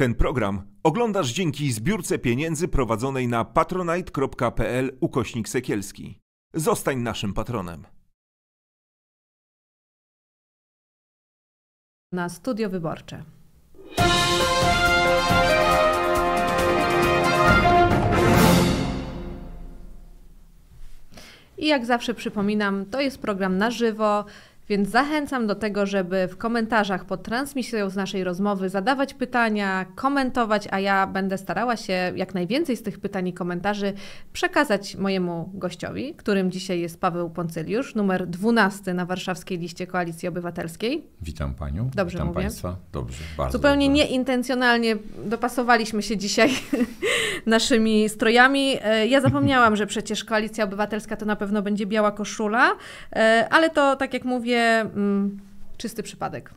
Ten program oglądasz dzięki zbiórce pieniędzy prowadzonej na patronite.pl ukośnik sekielski. Zostań naszym patronem. Na studio wyborcze. I jak zawsze przypominam, to jest program na żywo. Więc zachęcam do tego, żeby w komentarzach pod transmisją z naszej rozmowy zadawać pytania, komentować, a ja będę starała się jak najwięcej z tych pytań i komentarzy przekazać mojemu gościowi, którym dzisiaj jest Paweł Poncyliusz, numer 12 na warszawskiej liście Koalicji Obywatelskiej. Witam panią. Dobrze Witam mówię. państwa. Dobrze, bardzo. Zupełnie dobrze. nieintencjonalnie dopasowaliśmy się dzisiaj naszymi strojami. E, ja zapomniałam, że przecież Koalicja Obywatelska to na pewno będzie biała koszula, e, ale to tak jak mówię, mm, czysty przypadek.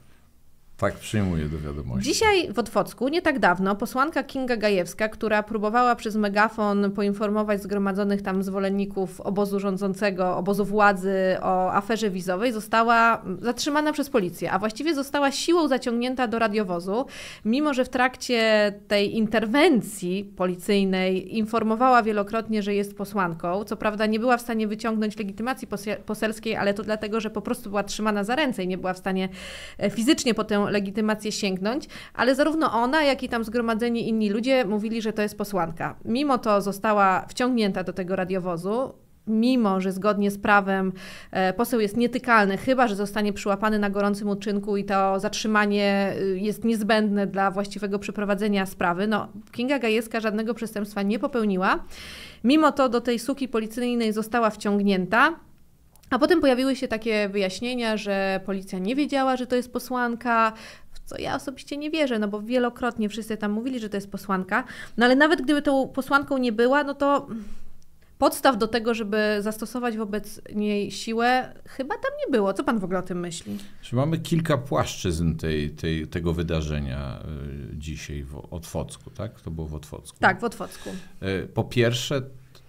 Tak, przyjmuję do wiadomości. Dzisiaj w Otwocku, nie tak dawno, posłanka Kinga Gajewska, która próbowała przez megafon poinformować zgromadzonych tam zwolenników obozu rządzącego, obozu władzy o aferze wizowej, została zatrzymana przez policję, a właściwie została siłą zaciągnięta do radiowozu, mimo że w trakcie tej interwencji policyjnej informowała wielokrotnie, że jest posłanką. Co prawda nie była w stanie wyciągnąć legitymacji poselskiej, ale to dlatego, że po prostu była trzymana za ręce i nie była w stanie e, fizycznie potem legitymację sięgnąć, ale zarówno ona, jak i tam zgromadzeni inni ludzie mówili, że to jest posłanka. Mimo to została wciągnięta do tego radiowozu, mimo że zgodnie z prawem e, poseł jest nietykalny, chyba że zostanie przyłapany na gorącym uczynku i to zatrzymanie e, jest niezbędne dla właściwego przeprowadzenia sprawy. No, Kinga Gajewska żadnego przestępstwa nie popełniła. Mimo to do tej suki policyjnej została wciągnięta. A potem pojawiły się takie wyjaśnienia, że policja nie wiedziała, że to jest posłanka, co ja osobiście nie wierzę, no bo wielokrotnie wszyscy tam mówili, że to jest posłanka, no ale nawet gdyby tą posłanką nie była, no to podstaw do tego, żeby zastosować wobec niej siłę, chyba tam nie było. Co pan w ogóle o tym myśli? Mamy kilka płaszczyzn tej, tej, tego wydarzenia e, dzisiaj w Otwocku, tak? To było w Otwocku. Tak, w Otwocku. E, po pierwsze,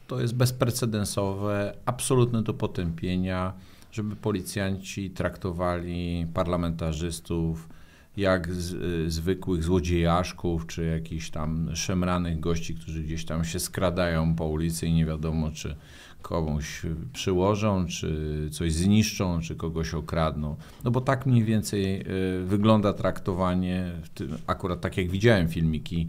to jest bezprecedensowe, absolutne do potępienia, żeby policjanci traktowali parlamentarzystów jak z, y, zwykłych złodziejaszków, czy jakichś tam szemranych gości, którzy gdzieś tam się skradają po ulicy i nie wiadomo, czy komuś przyłożą, czy coś zniszczą, czy kogoś okradną. No bo tak mniej więcej y, wygląda traktowanie, akurat tak jak widziałem filmiki,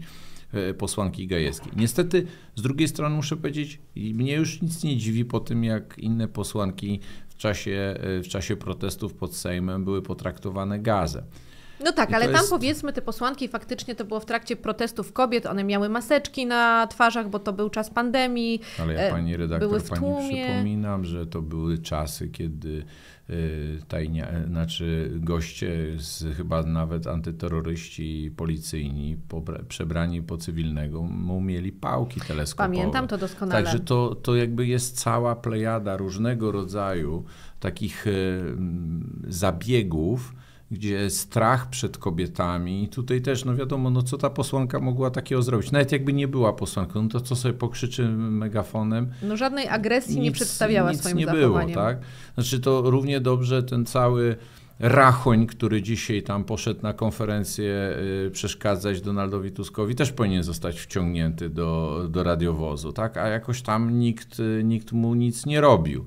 E, posłanki gajewskiej. Niestety, z drugiej strony muszę powiedzieć, mnie już nic nie dziwi po tym, jak inne posłanki w czasie, e, w czasie protestów pod Sejmem były potraktowane gazem. No tak, ale tam jest... powiedzmy te posłanki faktycznie to było w trakcie protestów kobiet, one miały maseczki na twarzach, bo to był czas pandemii. Ale ja e, pani redaktor, były w pani przypominam, że to były czasy, kiedy e, tajnia, e, znaczy goście, z, chyba nawet antyterroryści policyjni, pobra, przebrani po cywilnego, mu mieli pałki teleskopowe. Pamiętam to doskonale. Także to, to jakby jest cała plejada różnego rodzaju takich zabiegów, gdzie strach przed kobietami, tutaj też, no wiadomo, no co ta posłanka mogła takiego zrobić? Nawet jakby nie była posłanką, no to co sobie pokrzyczy megafonem? No żadnej agresji nic, nie przedstawiała nic swoim nie było, tak? Znaczy to równie dobrze ten cały Rachoń, który dzisiaj tam poszedł na konferencję y, przeszkadzać Donaldowi Tuskowi, też powinien zostać wciągnięty do, do radiowozu, tak? A jakoś tam nikt, y, nikt mu nic nie robił.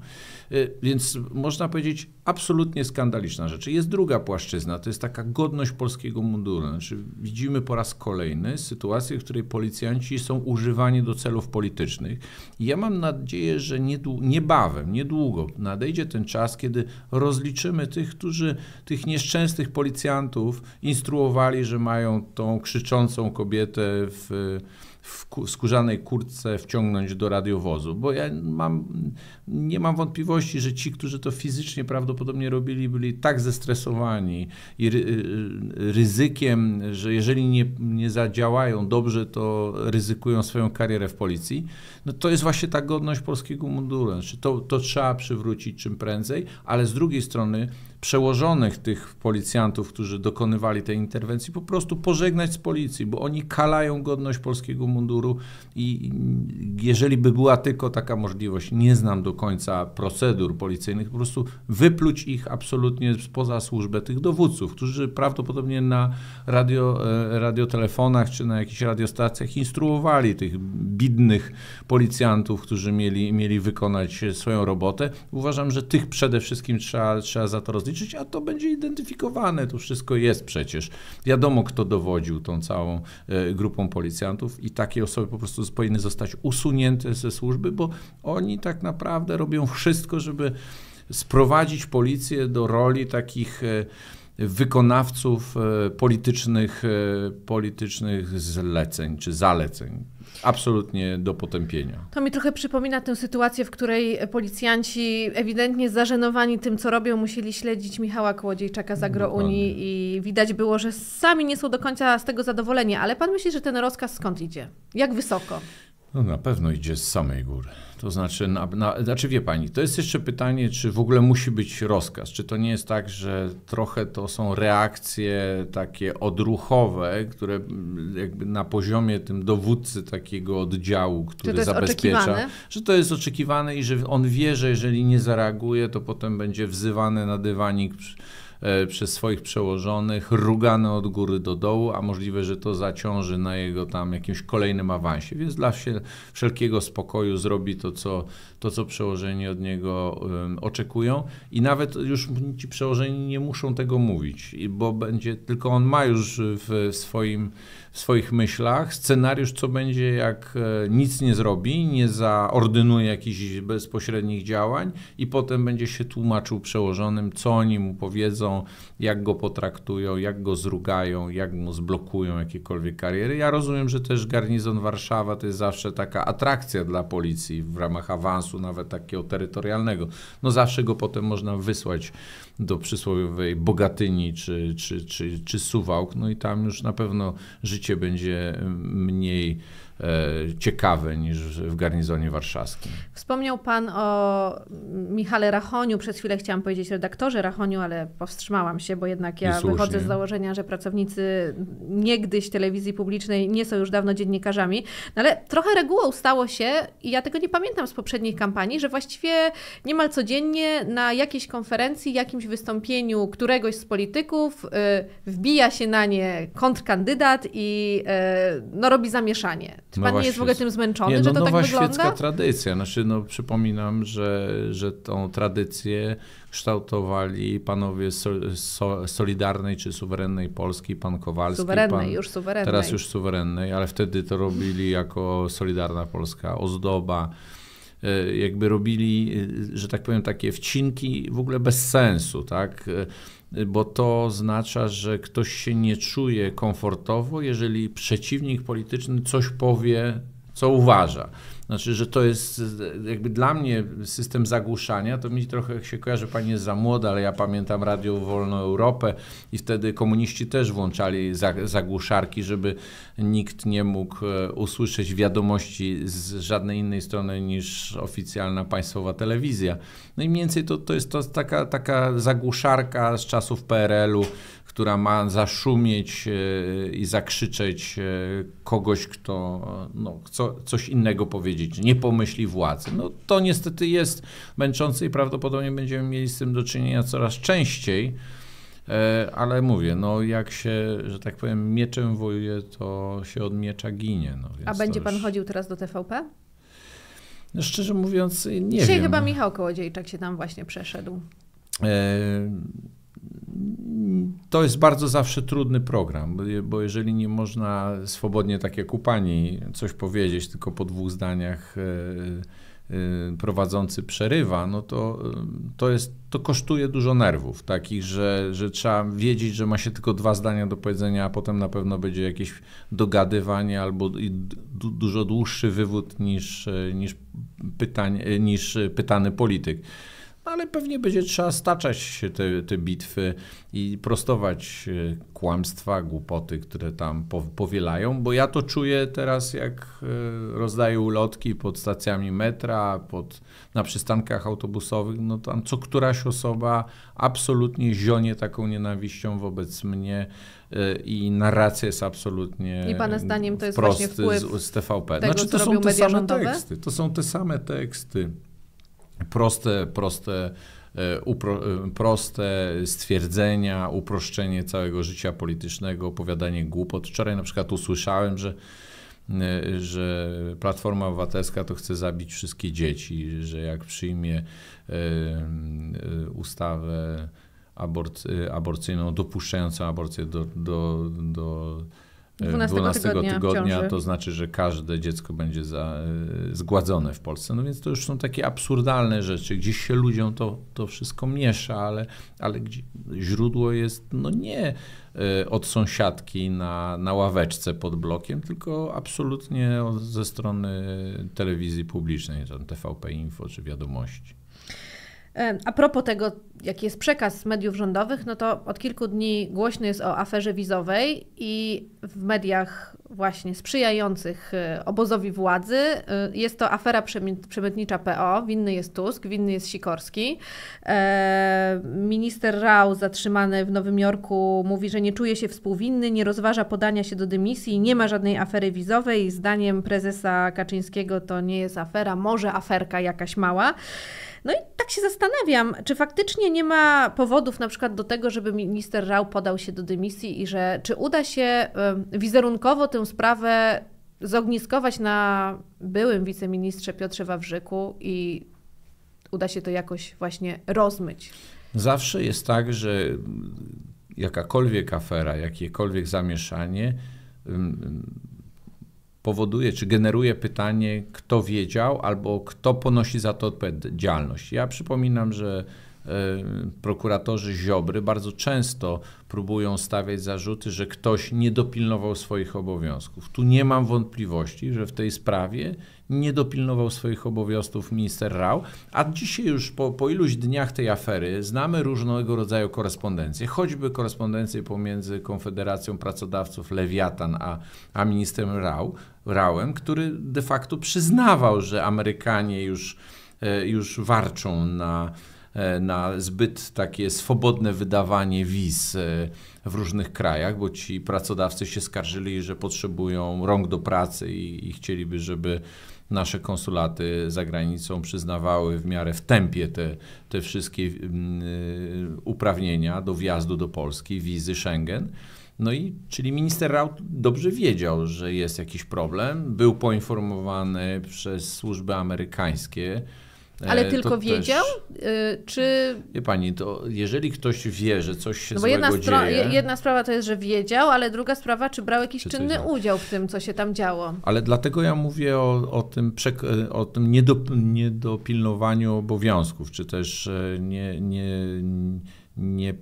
Y, więc można powiedzieć, absolutnie skandaliczna rzecz. Jest druga płaszczyzna, to jest taka godność polskiego munduru. Znaczy, widzimy po raz kolejny sytuację, w której policjanci są używani do celów politycznych. I ja mam nadzieję, że niebawem, niedługo nadejdzie ten czas, kiedy rozliczymy tych, którzy tych nieszczęsnych policjantów instruowali, że mają tą krzyczącą kobietę w w skórzanej kurtce wciągnąć do radiowozu, bo ja mam nie mam wątpliwości, że ci, którzy to fizycznie prawdopodobnie robili, byli tak zestresowani i y, ryzykiem, że jeżeli nie, nie zadziałają dobrze, to ryzykują swoją karierę w policji. No to jest właśnie ta godność polskiego munduru. Znaczy to, to trzeba przywrócić czym prędzej, ale z drugiej strony przełożonych tych policjantów, którzy dokonywali tej interwencji, po prostu pożegnać z policji, bo oni kalają godność polskiego munduru i jeżeli by była tylko taka możliwość, nie znam do końca procedur policyjnych, po prostu wypluć ich absolutnie spoza służbę tych dowódców, którzy prawdopodobnie na radio, e, radiotelefonach czy na jakichś radiostacjach instruowali tych bidnych policjantów, którzy mieli, mieli wykonać swoją robotę. Uważam, że tych przede wszystkim trzeba, trzeba za to rozliczyć, a to będzie identyfikowane, to wszystko jest przecież. Wiadomo, kto dowodził tą całą e, grupą policjantów i takie osoby po prostu powinny zostać usunięte ze służby, bo oni tak naprawdę naprawdę robią wszystko, żeby sprowadzić policję do roli takich e, wykonawców e, politycznych, e, politycznych zleceń czy zaleceń. Absolutnie do potępienia. To mi trochę przypomina tę sytuację, w której policjanci ewidentnie zażenowani tym, co robią, musieli śledzić Michała Kołodziejczaka z Unii i widać było, że sami nie są do końca z tego zadowoleni. Ale pan myśli, że ten rozkaz skąd idzie? Jak wysoko? No na pewno idzie z samej góry. To znaczy, na, na, znaczy, wie pani, to jest jeszcze pytanie, czy w ogóle musi być rozkaz? Czy to nie jest tak, że trochę to są reakcje takie odruchowe, które mm, jakby na poziomie tym dowódcy takiego oddziału, który zabezpiecza, oczekiwane? że to jest oczekiwane i że on wie, że jeżeli nie zareaguje, to potem będzie wzywany na dywanik. Przy, E, przez swoich przełożonych, rugany od góry do dołu, a możliwe, że to zaciąży na jego tam jakimś kolejnym awansie. Więc dla wszelkiego spokoju zrobi to, co, to, co przełożeni od niego oczekują i nawet już ci przełożeni nie muszą tego mówić, bo będzie, tylko on ma już w swoim w swoich myślach, scenariusz, co będzie, jak e, nic nie zrobi, nie zaordynuje jakichś bezpośrednich działań i potem będzie się tłumaczył przełożonym, co oni mu powiedzą, jak go potraktują, jak go zrugają, jak mu zblokują jakiekolwiek kariery. Ja rozumiem, że też garnizon Warszawa to jest zawsze taka atrakcja dla policji w ramach awansu, nawet takiego terytorialnego. No zawsze go potem można wysłać do przysłowiowej Bogatyni czy, czy, czy, czy Suwałk, no i tam już na pewno życie będzie mm, mniej E, ciekawe niż w garnizonie warszawskim. Wspomniał Pan o Michale Rachoniu. Przez chwilę chciałam powiedzieć redaktorze Rachoniu, ale powstrzymałam się, bo jednak ja wychodzę z założenia, że pracownicy niegdyś telewizji publicznej nie są już dawno dziennikarzami. No ale trochę regułą stało się, i ja tego nie pamiętam z poprzedniej kampanii, że właściwie niemal codziennie na jakiejś konferencji, jakimś wystąpieniu któregoś z polityków y, wbija się na nie kontrkandydat i y, no, robi zamieszanie. Czy no pan właśnie, nie jest w ogóle tym zmęczony, nie, no, że to no tak wygląda? świecka tradycja. Znaczy, no, przypominam, że, że tą tradycję kształtowali panowie so, Solidarnej czy Suwerennej Polski, pan Kowalski. Suwerennej, pan, już suwerennej. Teraz już suwerennej, ale wtedy to robili jako Solidarna Polska, ozdoba e, jakby robili, e, że tak powiem, takie wcinki w ogóle bez sensu, tak? E, bo to oznacza, że ktoś się nie czuje komfortowo, jeżeli przeciwnik polityczny coś powie, co uważa. Znaczy, że to jest jakby dla mnie system zagłuszania, to mi trochę się kojarzy, pani jest za młoda, ale ja pamiętam Radio Wolną Europę i wtedy komuniści też włączali zagłuszarki, żeby nikt nie mógł e, usłyszeć wiadomości z żadnej innej strony niż oficjalna państwowa telewizja. No i mniej więcej to, to jest to taka, taka zagłuszarka z czasów PRL-u, która ma zaszumieć e, i zakrzyczeć e, kogoś, kto no, co, coś innego powiedzieć, nie pomyśli władzy. No, to niestety jest męczące i prawdopodobnie będziemy mieli z tym do czynienia coraz częściej. E, ale mówię, no jak się, że tak powiem, mieczem wojuje, to się od miecza ginie. No, A będzie pan chodził teraz do TVP? No, szczerze mówiąc, nie Dzisiaj wiem. chyba Michał Kołodziejczak się tam właśnie przeszedł. E to jest bardzo zawsze trudny program, bo jeżeli nie można swobodnie, tak jak u pani, coś powiedzieć, tylko po dwóch zdaniach e, e, prowadzący przerywa, no to, e, to, jest, to kosztuje dużo nerwów, takich, że, że trzeba wiedzieć, że ma się tylko dwa zdania do powiedzenia, a potem na pewno będzie jakieś dogadywanie albo dużo dłuższy wywód niż, niż, pytań, niż pytany polityk ale pewnie będzie trzeba staczać te, te bitwy i prostować e, kłamstwa, głupoty, które tam powielają, bo ja to czuję teraz, jak e, rozdaję ulotki pod stacjami metra, pod, na przystankach autobusowych, no tam co któraś osoba absolutnie zionie taką nienawiścią wobec mnie e, i narracja jest absolutnie I Pana zdaniem to jest prosty właśnie wpływ z, z TVP. Tego, znaczy, to są te same rządowe? teksty, to są te same teksty proste, proste, e, upro, e, proste stwierdzenia, uproszczenie całego życia politycznego, opowiadanie głupot. Wczoraj na przykład usłyszałem, że e, że Platforma Obywatelska to chce zabić wszystkie dzieci, że jak przyjmie ustawę aborcyjną dopuszczającą aborcję do, do, do 12, 12 tygodnia, tygodnia to znaczy, że każde dziecko będzie za, e, zgładzone w Polsce. No więc to już są takie absurdalne rzeczy. Gdzieś się ludziom to, to wszystko miesza, ale, ale gdzie, źródło jest no nie e, od sąsiadki na, na ławeczce pod blokiem, tylko absolutnie ze strony telewizji publicznej, tam TVP Info czy Wiadomości. A propos tego, jaki jest przekaz mediów rządowych, no to od kilku dni głośno jest o aferze wizowej i w mediach właśnie sprzyjających e, obozowi władzy e, jest to afera przemytnicza PO, winny jest Tusk, winny jest Sikorski. E, minister Rao zatrzymany w Nowym Jorku mówi, że nie czuje się współwinny, nie rozważa podania się do dymisji, nie ma żadnej afery wizowej. Zdaniem prezesa Kaczyńskiego to nie jest afera, może aferka jakaś mała. No i tak się zastanawiam, czy faktycznie nie ma powodów na przykład do tego, żeby minister Rał podał się do dymisji i że czy uda się wizerunkowo tę sprawę zogniskować na byłym wiceministrze Piotrze Wawrzyku i uda się to jakoś właśnie rozmyć. Zawsze jest tak, że jakakolwiek afera, jakiekolwiek zamieszanie powoduje czy generuje pytanie, kto wiedział albo kto ponosi za to odpowiedzialność. Ja przypominam, że Y, prokuratorzy Ziobry bardzo często próbują stawiać zarzuty, że ktoś nie dopilnował swoich obowiązków. Tu nie mam wątpliwości, że w tej sprawie nie dopilnował swoich obowiązków minister Rao, a dzisiaj już po, po iluś dniach tej afery znamy różnego rodzaju korespondencje, choćby korespondencje pomiędzy Konfederacją Pracodawców Lewiatan a, a ministrem Rao, Rałem, który de facto przyznawał, że Amerykanie już, y, już warczą na E, na zbyt takie swobodne wydawanie wiz e, w różnych krajach, bo ci pracodawcy się skarżyli, że potrzebują rąk do pracy i, i chcieliby, żeby nasze konsulaty za granicą przyznawały w miarę w tempie te, te wszystkie mm, e, uprawnienia do wjazdu do Polski, wizy Schengen. No i czyli minister Raut dobrze wiedział, że jest jakiś problem, był poinformowany przez służby amerykańskie, ale e, tylko wiedział? Też... czy... Wie pani, to jeżeli ktoś wie, że coś się no bo jedna, spra jedna sprawa to jest, że wiedział, ale druga sprawa, czy brał jakiś czy czynny udział w tym, co się tam działo. Ale dlatego ja mówię o, o tym, o tym niedop niedopilnowaniu obowiązków, czy też e, nie, nie, nie,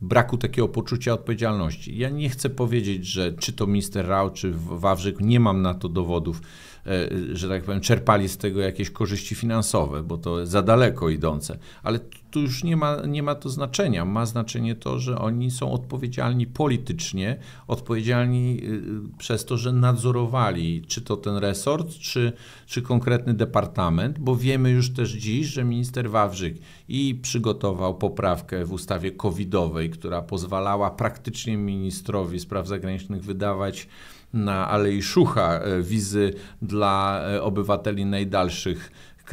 braku takiego poczucia odpowiedzialności. Ja nie chcę powiedzieć, że czy to minister Rao, czy Wawrzyk, nie mam na to dowodów E, że tak powiem, czerpali z tego jakieś korzyści finansowe, bo to za daleko idące. Ale tu już nie ma, nie ma to znaczenia. Ma znaczenie to, że oni są odpowiedzialni politycznie, odpowiedzialni e, przez to, że nadzorowali czy to ten resort, czy, czy konkretny departament, bo wiemy już też dziś, że minister Wawrzyk i przygotował poprawkę w ustawie covidowej, która pozwalała praktycznie ministrowi spraw zagranicznych wydawać na Alei Szucha e, wizy dla e, obywateli najdalszych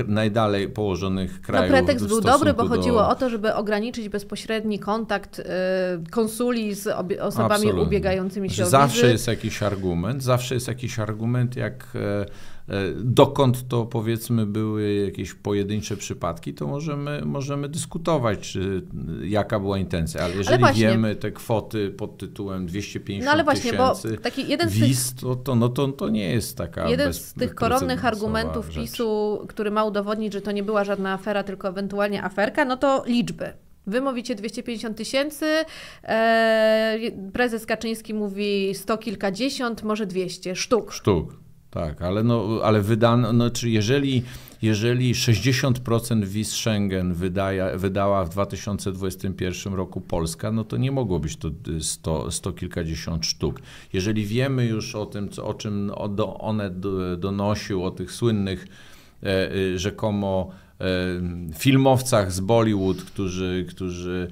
najdalej położonych no, krajów. No pretekst był dobry, bo chodziło o to, żeby ograniczyć bezpośredni kontakt e, konsuli z osobami Absolutnie. ubiegającymi się o wizy. Zawsze jest jakiś argument, zawsze jest jakiś argument, jak E, dokąd to powiedzmy były jakieś pojedyncze przypadki, to możemy, możemy dyskutować, czy, jaka była intencja. Ale jeżeli ale wiemy te kwoty pod tytułem 250 no, tysięcy bo jeden z wiz, tych, no, to, to, nie jest taka Jeden z tych koronnych argumentów rzecz. PiSu, który ma udowodnić, że to nie była żadna afera, tylko ewentualnie aferka, no to liczby. Wy mówicie 250 tysięcy, e, prezes Kaczyński mówi 100 kilkadziesiąt, może 200 sztuk. Sztuk. Tak, ale, no, ale wydano, no, czy jeżeli, jeżeli 60% wiz Schengen wydaje, wydała w 2021 roku Polska, no to nie mogło być to y, sto, kilkadziesiąt sztuk. Jeżeli wiemy już o tym, co, o czym one donosił, o tych słynnych e, y, rzekomo e, filmowcach z Bollywood, którzy, którzy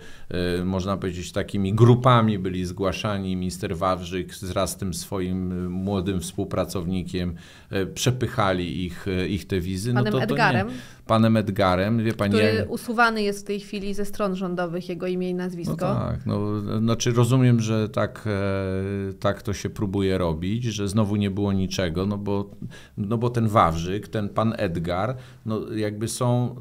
Y, można powiedzieć, takimi grupami byli zgłaszani. Minister Wawrzyk z tym swoim y, młodym współpracownikiem y, przepychali ich, ich te wizy. No panem no to, Edgarem. nie, panem Edgarem, wie pani... Który usuwany jest w tej chwili ze stron rządowych, jego imię i nazwisko. No tak, no, znaczy rozumiem, że tak, e, tak to się próbuje robić, że znowu nie było niczego, no bo, no bo ten Wawrzyk, ten pan Edgar, no jakby są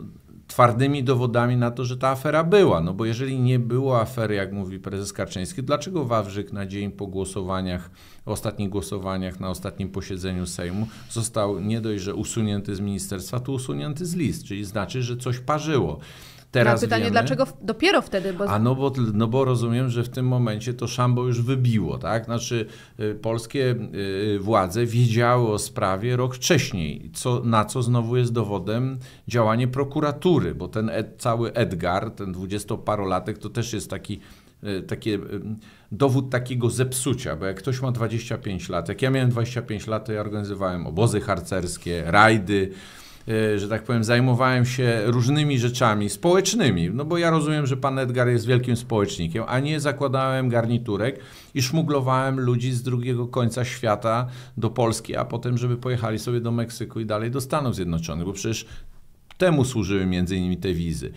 twardymi dowodami na to, że ta afera była. No bo jeżeli nie było afery, jak mówi prezes Kaczyński, dlaczego Wawrzyk na dzień po głosowaniach, ostatnich głosowaniach, na ostatnim posiedzeniu Sejmu został nie dość, że usunięty z ministerstwa, to usunięty z list, czyli znaczy, że coś parzyło. Teraz pytanie, wiemy. dlaczego dopiero wtedy? Bo... A no bo, no bo rozumiem, że w tym momencie to szambo już wybiło, tak? Znaczy y, polskie y, władze wiedziały o sprawie rok wcześniej, co, na co znowu jest dowodem działanie prokuratury, bo ten ed, cały Edgar, ten dwudziestoparolatek, to też jest taki y, takie, dowód takiego zepsucia, bo jak ktoś ma 25 lat, jak ja miałem 25 lat, to ja organizowałem obozy harcerskie, rajdy, E, że tak powiem, zajmowałem się różnymi rzeczami społecznymi, no bo ja rozumiem, że pan Edgar jest wielkim społecznikiem, a nie zakładałem garniturek i szmuglowałem ludzi z drugiego końca świata do Polski, a potem, żeby pojechali sobie do Meksyku i dalej do Stanów Zjednoczonych, bo przecież temu służyły między innymi te wizy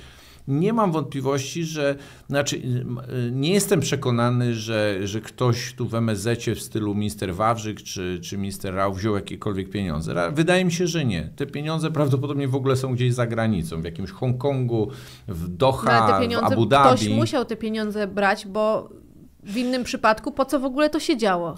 nie mam wątpliwości, że znaczy y, nie jestem przekonany, że, że ktoś tu w MSZ w stylu minister Wawrzyk czy, czy minister Rau wziął jakiekolwiek pieniądze. Wydaje mi się, że nie. Te pieniądze prawdopodobnie w ogóle są gdzieś za granicą, w jakimś Hongkongu, w Doha, no, w Abu Dhabi. Ktoś musiał te pieniądze brać, bo w innym przypadku po co w ogóle to się działo?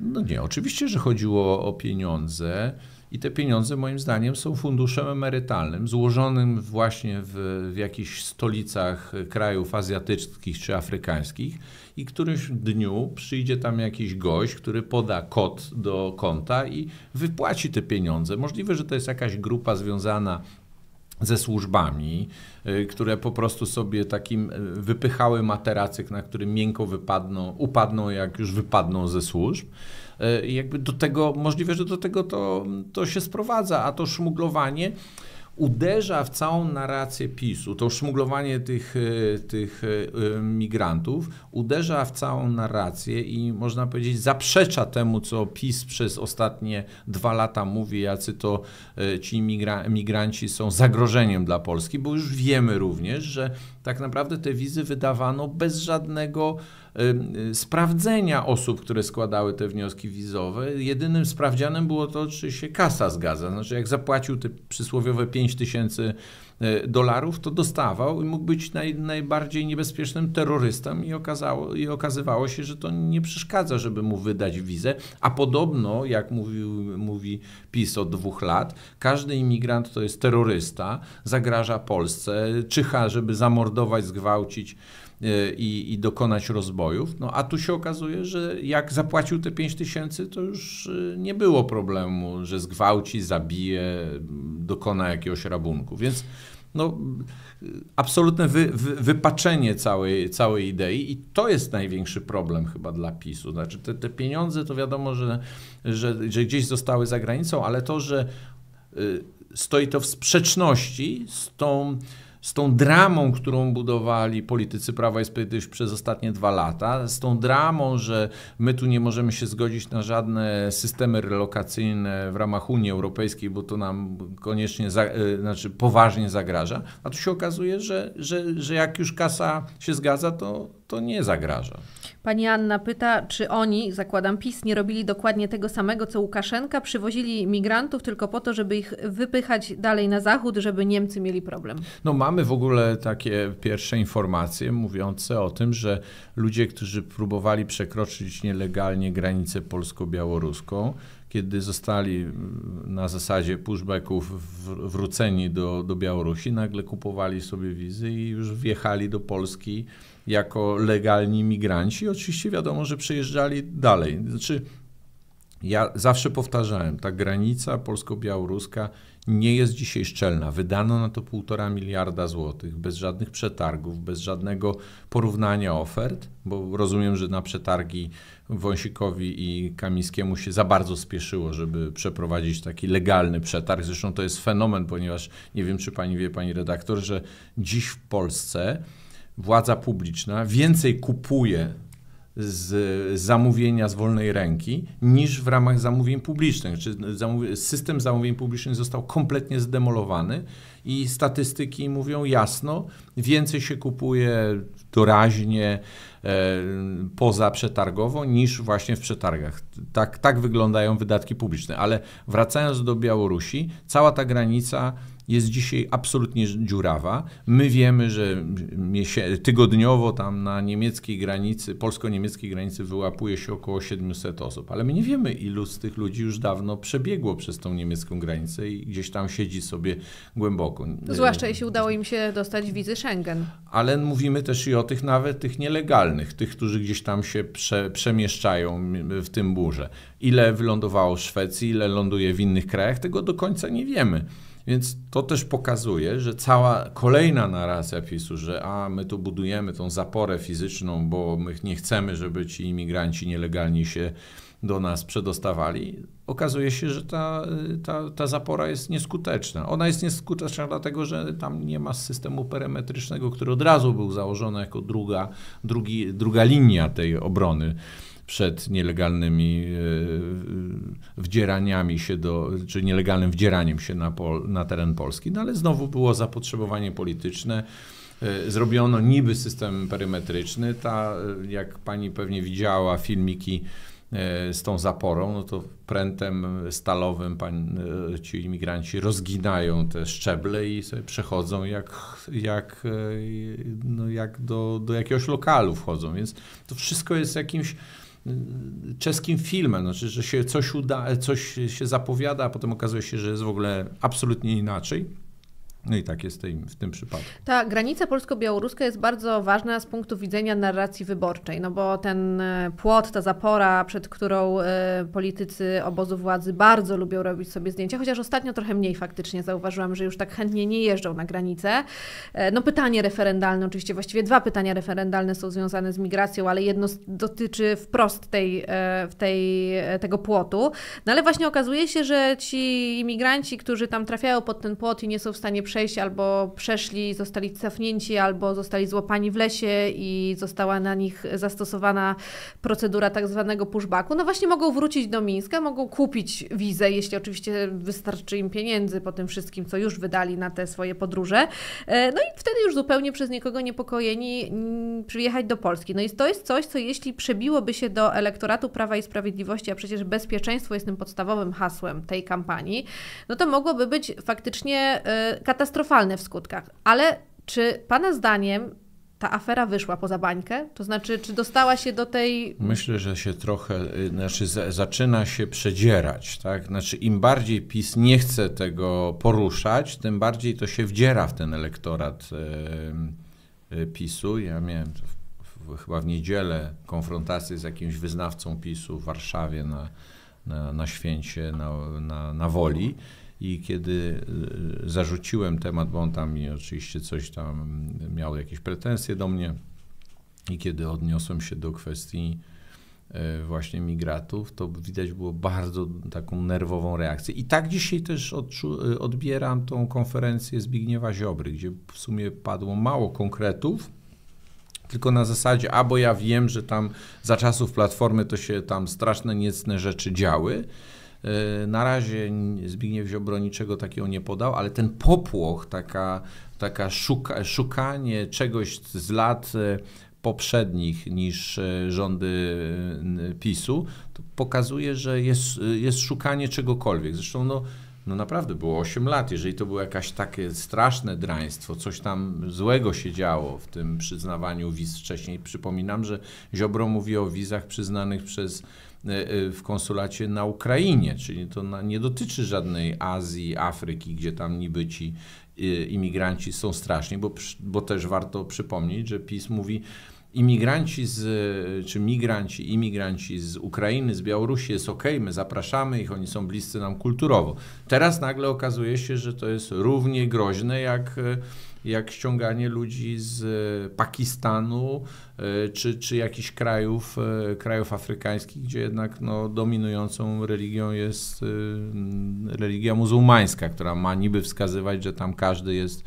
No nie, oczywiście, że chodziło o pieniądze. I te pieniądze, moim zdaniem, są funduszem emerytalnym, złożonym właśnie w, w jakichś stolicach krajów azjatyckich czy afrykańskich, i którymś dniu przyjdzie tam jakiś gość, który poda kod do konta i wypłaci te pieniądze. Możliwe, że to jest jakaś grupa związana ze służbami, y, które po prostu sobie takim y, wypychały materacyk, na którym miękko wypadną, upadną, jak już wypadną ze służb. E, jakby do tego, możliwe, że do tego to, to się sprowadza, a to szmuglowanie uderza w całą narrację PiSu, to szmuglowanie tych, e, tych e, migrantów, uderza w całą narrację i można powiedzieć zaprzecza temu, co PiS przez ostatnie dwa lata mówi, jacy to ci migra migranci są zagrożeniem dla Polski, bo już wiemy również, że tak naprawdę te wizy wydawano bez żadnego Y, sprawdzenia osób, które składały te wnioski wizowe. Jedynym sprawdzianem było to, czy się kasa zgadza. Znaczy, jak zapłacił te przysłowiowe 5 tysięcy y, dolarów, to dostawał i mógł być naj, najbardziej niebezpiecznym terrorystą i, okazało, i okazywało się, że to nie przeszkadza, żeby mu wydać wizę, a podobno, jak mówił, mówi PiS od dwóch lat, każdy imigrant to jest terrorysta, zagraża Polsce, czyha, żeby zamordować, zgwałcić, E, i, i dokonać rozbojów. No a tu się okazuje, że jak zapłacił te 5 tysięcy, to już e, nie było problemu, że zgwałci, zabije, dokona jakiegoś rabunku. Więc no, absolutne wy, wy, wypaczenie całej, całej idei i to jest największy problem chyba dla PiSu. Znaczy te, te pieniądze to wiadomo, że, że, że gdzieś zostały za granicą, ale to, że e, stoi to w sprzeczności z tą z tą dramą, którą budowali politycy Prawa i Sprawiedliwości przez ostatnie dwa lata, z tą dramą, że my tu nie możemy się zgodzić na żadne systemy relokacyjne w ramach Unii Europejskiej, bo to nam koniecznie, za, e, znaczy poważnie zagraża, a tu się okazuje, że, że, że jak już kasa się zgadza, to, to nie zagraża. Pani Anna pyta, czy oni, zakładam PiS, nie robili dokładnie tego samego co Łukaszenka, przywozili migrantów tylko po to, żeby ich wypychać dalej na zachód, żeby Niemcy mieli problem. No mamy w ogóle takie pierwsze informacje mówiące o tym, że ludzie, którzy próbowali przekroczyć nielegalnie granicę polsko-białoruską, kiedy zostali mm, na zasadzie pushbacków wróceni do, do Białorusi, nagle kupowali sobie wizy i już wjechali do Polski jako legalni migranci. Oczywiście wiadomo, że przejeżdżali dalej. Znaczy, ja zawsze powtarzałem, ta granica polsko-białoruska nie jest dzisiaj szczelna. Wydano na to półtora miliarda złotych, bez żadnych przetargów, bez żadnego porównania ofert, bo rozumiem, że na przetargi Wąsikowi i Kamińskiemu się za bardzo spieszyło, żeby przeprowadzić taki legalny przetarg. Zresztą to jest fenomen, ponieważ nie wiem, czy pani wie, pani redaktor, że dziś w Polsce władza publiczna więcej kupuje z zamówienia z wolnej ręki niż w ramach zamówień publicznych. Czy system zamówień publicznych został kompletnie zdemolowany i statystyki mówią jasno, więcej się kupuje doraźnie e, poza przetargowo niż właśnie w przetargach. Tak, tak wyglądają wydatki publiczne. Ale wracając do Białorusi, cała ta granica jest dzisiaj absolutnie dziurawa. My wiemy, że tygodniowo tam na niemieckiej granicy, polsko-niemieckiej granicy wyłapuje się około 700 osób, ale my nie wiemy, ilu z tych ludzi już dawno przebiegło przez tą niemiecką granicę i gdzieś tam siedzi sobie głęboko. No zwłaszcza jeśli udało im się dostać wizy Schengen. Ale mówimy też i o tych nawet tych nielegalnych, tych, którzy gdzieś tam się prze, przemieszczają w tym burze. Ile wylądowało w Szwecji, ile ląduje w innych krajach, tego do końca nie wiemy. Więc to też pokazuje, że cała kolejna narracja PiSu, że a my tu budujemy tą zaporę fizyczną, bo my nie chcemy, żeby ci imigranci nielegalni się do nas przedostawali, okazuje się, że ta, ta, ta zapora jest nieskuteczna. Ona jest nieskuteczna dlatego, że tam nie ma systemu perymetrycznego, który od razu był założony jako druga, drugi, druga linia tej obrony przed nielegalnymi e, wdzieraniami się do, czy nielegalnym wdzieraniem się na, pol, na teren Polski. No ale znowu było zapotrzebowanie polityczne. E, zrobiono niby system perymetryczny. Ta, e, jak pani pewnie widziała filmiki z tą zaporą, no to prętem stalowym pan, ci imigranci rozginają te szczeble i sobie przechodzą jak, jak, no jak do, do jakiegoś lokalu wchodzą. Więc to wszystko jest jakimś czeskim filmem, znaczy, że się coś uda, coś się zapowiada, a potem okazuje się, że jest w ogóle absolutnie inaczej. No i tak jest w tym, w tym przypadku. Ta granica polsko-białoruska jest bardzo ważna z punktu widzenia narracji wyborczej, no bo ten e, płot, ta zapora, przed którą e, politycy obozu władzy bardzo lubią robić sobie zdjęcia, chociaż ostatnio trochę mniej faktycznie zauważyłam, że już tak chętnie nie jeżdżą na granicę. E, no pytanie referendalne, oczywiście właściwie dwa pytania referendalne są związane z migracją, ale jedno dotyczy wprost tej, tej, tego płotu. No ale właśnie okazuje się, że ci imigranci, którzy tam trafiają pod ten płot i nie są w stanie przejść, albo przeszli, zostali cofnięci, albo zostali złapani w lesie i została na nich zastosowana procedura tak zwanego pushbacku, no właśnie mogą wrócić do Mińska, mogą kupić wizę, jeśli oczywiście wystarczy im pieniędzy po tym wszystkim, co już wydali na te swoje podróże. E, no i wtedy już zupełnie przez nikogo niepokojeni mm, przyjechać do Polski. No i to jest coś, co jeśli przebiłoby się do elektoratu Prawa i Sprawiedliwości, a przecież bezpieczeństwo jest tym podstawowym hasłem tej kampanii, no to mogłoby być faktycznie e, katastrofalne katastrofalne w skutkach. Ale czy Pana zdaniem ta afera wyszła poza bańkę? To znaczy, czy dostała się do tej. Myślę, że się trochę, y, znaczy zaczyna się przedzierać, tak? Znaczy, im bardziej PiS nie chce tego poruszać, tym bardziej to się wdziera w ten elektorat yy, PiSu. Ja miałem w, w, chyba w niedzielę konfrontację z jakimś wyznawcą PiSu w Warszawie na, na, na święcie, na, na, na woli. I kiedy y, zarzuciłem temat, bo on tam mi oczywiście coś tam miał jakieś pretensje do mnie, i kiedy odniosłem się do kwestii e, właśnie migratów, to widać było bardzo taką nerwową reakcję. I tak dzisiaj też e, odbieram tą konferencję Zbigniewa Ziobry, gdzie w sumie padło mało konkretów, tylko na zasadzie, a bo ja wiem, że tam za czasów Platformy to się tam straszne, niecne rzeczy działy, E, na razie Zbigniew Ziobro niczego takiego nie podał, ale ten popłoch, taka, taka szuka, szukanie czegoś z lat e, poprzednich niż e, rządy PiSu, to pokazuje, że jest, jest szukanie czegokolwiek. Zresztą no, no naprawdę było 8 lat, jeżeli to było jakieś takie straszne draństwo, coś tam złego się działo w tym przyznawaniu wiz wcześniej. Przypominam, że Ziobro mówi o wizach przyznanych przez Y, y, w konsulacie na Ukrainie, czyli to nie dotyczy żadnej Azji, Afryki, gdzie tam niby ci y, imigranci są straszni, bo, bo też warto przypomnieć, że PiS mówi, imigranci z, czy migranci, imigranci z Ukrainy, z Białorusi jest ok, my zapraszamy ich, oni są bliscy nam kulturowo. Teraz nagle okazuje się, że to jest równie groźne jak jak ściąganie ludzi z e, Pakistanu e, czy, czy jakichś krajów, e, krajów afrykańskich, gdzie jednak no, dominującą religią jest religia muzułmańska, która ma niby wskazywać, że tam każdy jest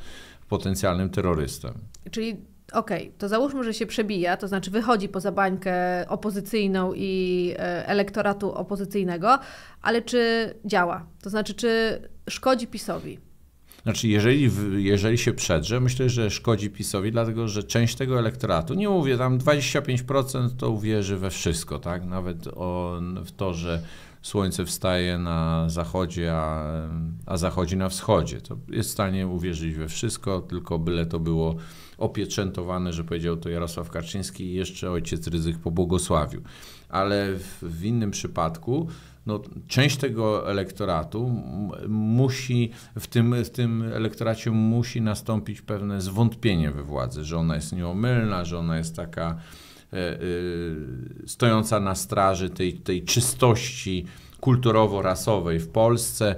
potencjalnym terrorystą. Czyli Okej, okay, to załóżmy, że się przebija, to znaczy wychodzi poza bańkę opozycyjną i elektoratu opozycyjnego, ale czy działa? To znaczy, czy szkodzi PiSowi? Znaczy, jeżeli, jeżeli się przedrze, myślę, że szkodzi PiSowi, dlatego że część tego elektoratu, nie mówię tam 25% to uwierzy we wszystko, tak? Nawet on, w to, że słońce wstaje na zachodzie, a, a zachodzi na wschodzie. To jest w stanie uwierzyć we wszystko, tylko byle to było opieczętowane, że powiedział to Jarosław Kaczyński i jeszcze ojciec Ryzyk pobłogosławił. Ale w, w innym przypadku no, część tego elektoratu musi, w tym, w tym elektoracie musi nastąpić pewne zwątpienie we władzy, że ona jest nieomylna, że ona jest taka y, y, stojąca na straży tej, tej czystości kulturowo-rasowej w Polsce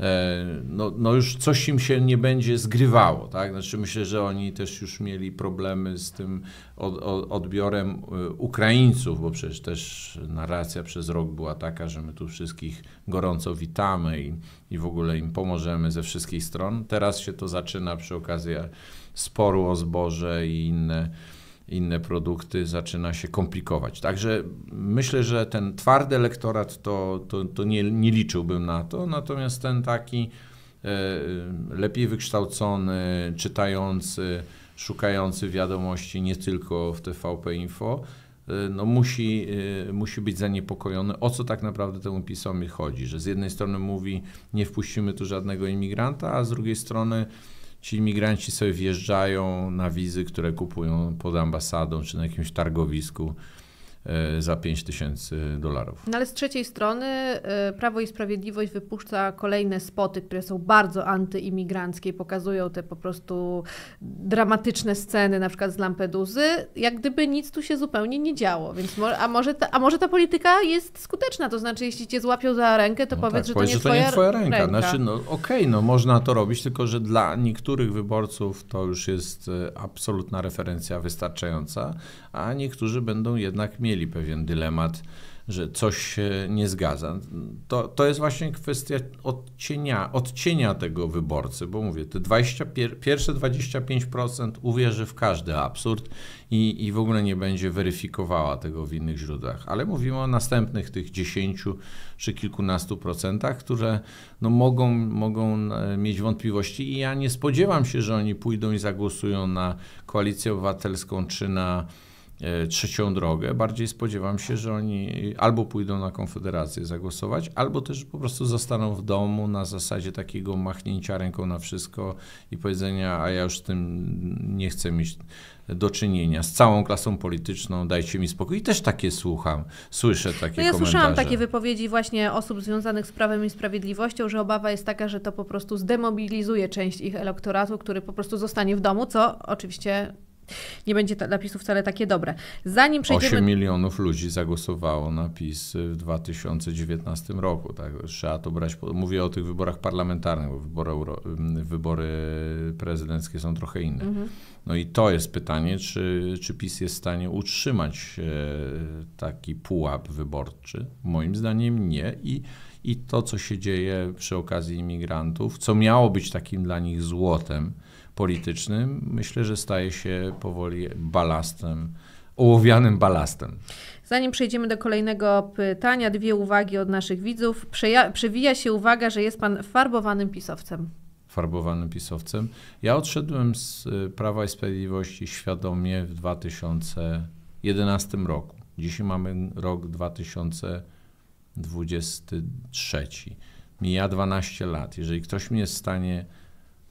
E, no, no już coś im się nie będzie zgrywało. Tak? Znaczy myślę, że oni też już mieli problemy z tym od, od, odbiorem e, Ukraińców, bo przecież też narracja przez rok była taka, że my tu wszystkich gorąco witamy i, i w ogóle im pomożemy ze wszystkich stron. Teraz się to zaczyna przy okazji sporu o zboże i inne inne produkty, zaczyna się komplikować. Także myślę, że ten twardy elektorat to, to, to nie, nie liczyłbym na to, natomiast ten taki e, e, lepiej wykształcony, czytający, szukający wiadomości nie tylko w TVP Info, e, no musi, musi być zaniepokojony, o co tak naprawdę temu PiSowi chodzi, że z jednej strony mówi nie wpuścimy tu żadnego imigranta, a z drugiej strony Ci imigranci sobie wjeżdżają na wizy, które kupują pod ambasadą czy na jakimś targowisku E, za 5 tysięcy dolarów. No ale z trzeciej strony e, Prawo i Sprawiedliwość wypuszcza kolejne spoty, które są bardzo antyimigranckie, pokazują te po prostu dramatyczne sceny, na przykład z Lampeduzy, jak gdyby nic tu się zupełnie nie działo. Więc mo a, może ta, a może ta polityka jest skuteczna, to znaczy jeśli cię złapią za rękę, to no powiedz, tak, że, powiedz, to, nie że to nie twoja ręka. ręka. Znaczy, no okej, okay, no można to robić, tylko że dla niektórych wyborców to już jest e, absolutna referencja wystarczająca, a niektórzy będą jednak mieli mieli pewien dylemat, że coś się nie zgadza. To, to jest właśnie kwestia odcienia, odcienia tego wyborcy, bo mówię, te 20, pierwsze 25% uwierzy w każdy absurd i, i w ogóle nie będzie weryfikowała tego w innych źródłach. Ale mówimy o następnych tych 10 czy kilkunastu procentach, które no, mogą, mogą e, mieć wątpliwości i ja nie spodziewam się, że oni pójdą i zagłosują na koalicję obywatelską czy na E, trzecią drogę. Bardziej spodziewam się, że oni albo pójdą na Konfederację zagłosować, albo też po prostu zostaną w domu na zasadzie takiego machnięcia ręką na wszystko i powiedzenia, a ja już z tym nie chcę mieć do czynienia z całą klasą polityczną, dajcie mi spokój. I też takie słucham, słyszę takie no ja komentarze. słyszałam takie wypowiedzi właśnie osób związanych z Prawem i Sprawiedliwością, że obawa jest taka, że to po prostu zdemobilizuje część ich elektoratu, który po prostu zostanie w domu, co oczywiście nie będzie dla PiSu wcale takie dobre. Zanim przejdziemy... 8 milionów ludzi zagłosowało na PiS w 2019 roku. Tak? Trzeba to brać... Pod... Mówię o tych wyborach parlamentarnych, bo wybory, euro... wybory prezydenckie są trochę inne. Mhm. No i to jest pytanie, czy, czy PiS jest w stanie utrzymać e, taki pułap wyborczy? Moim zdaniem nie i i to, co się dzieje przy okazji imigrantów, co miało być takim dla nich złotem politycznym, myślę, że staje się powoli balastem, ołowianym balastem. Zanim przejdziemy do kolejnego pytania, dwie uwagi od naszych widzów. Przeja przewija się uwaga, że jest pan farbowanym pisowcem. Farbowanym pisowcem. Ja odszedłem z y, Prawa i Sprawiedliwości świadomie w 2011 roku. Dzisiaj mamy rok 2020 23. Mija 12 lat. Jeżeli ktoś mi jest w stanie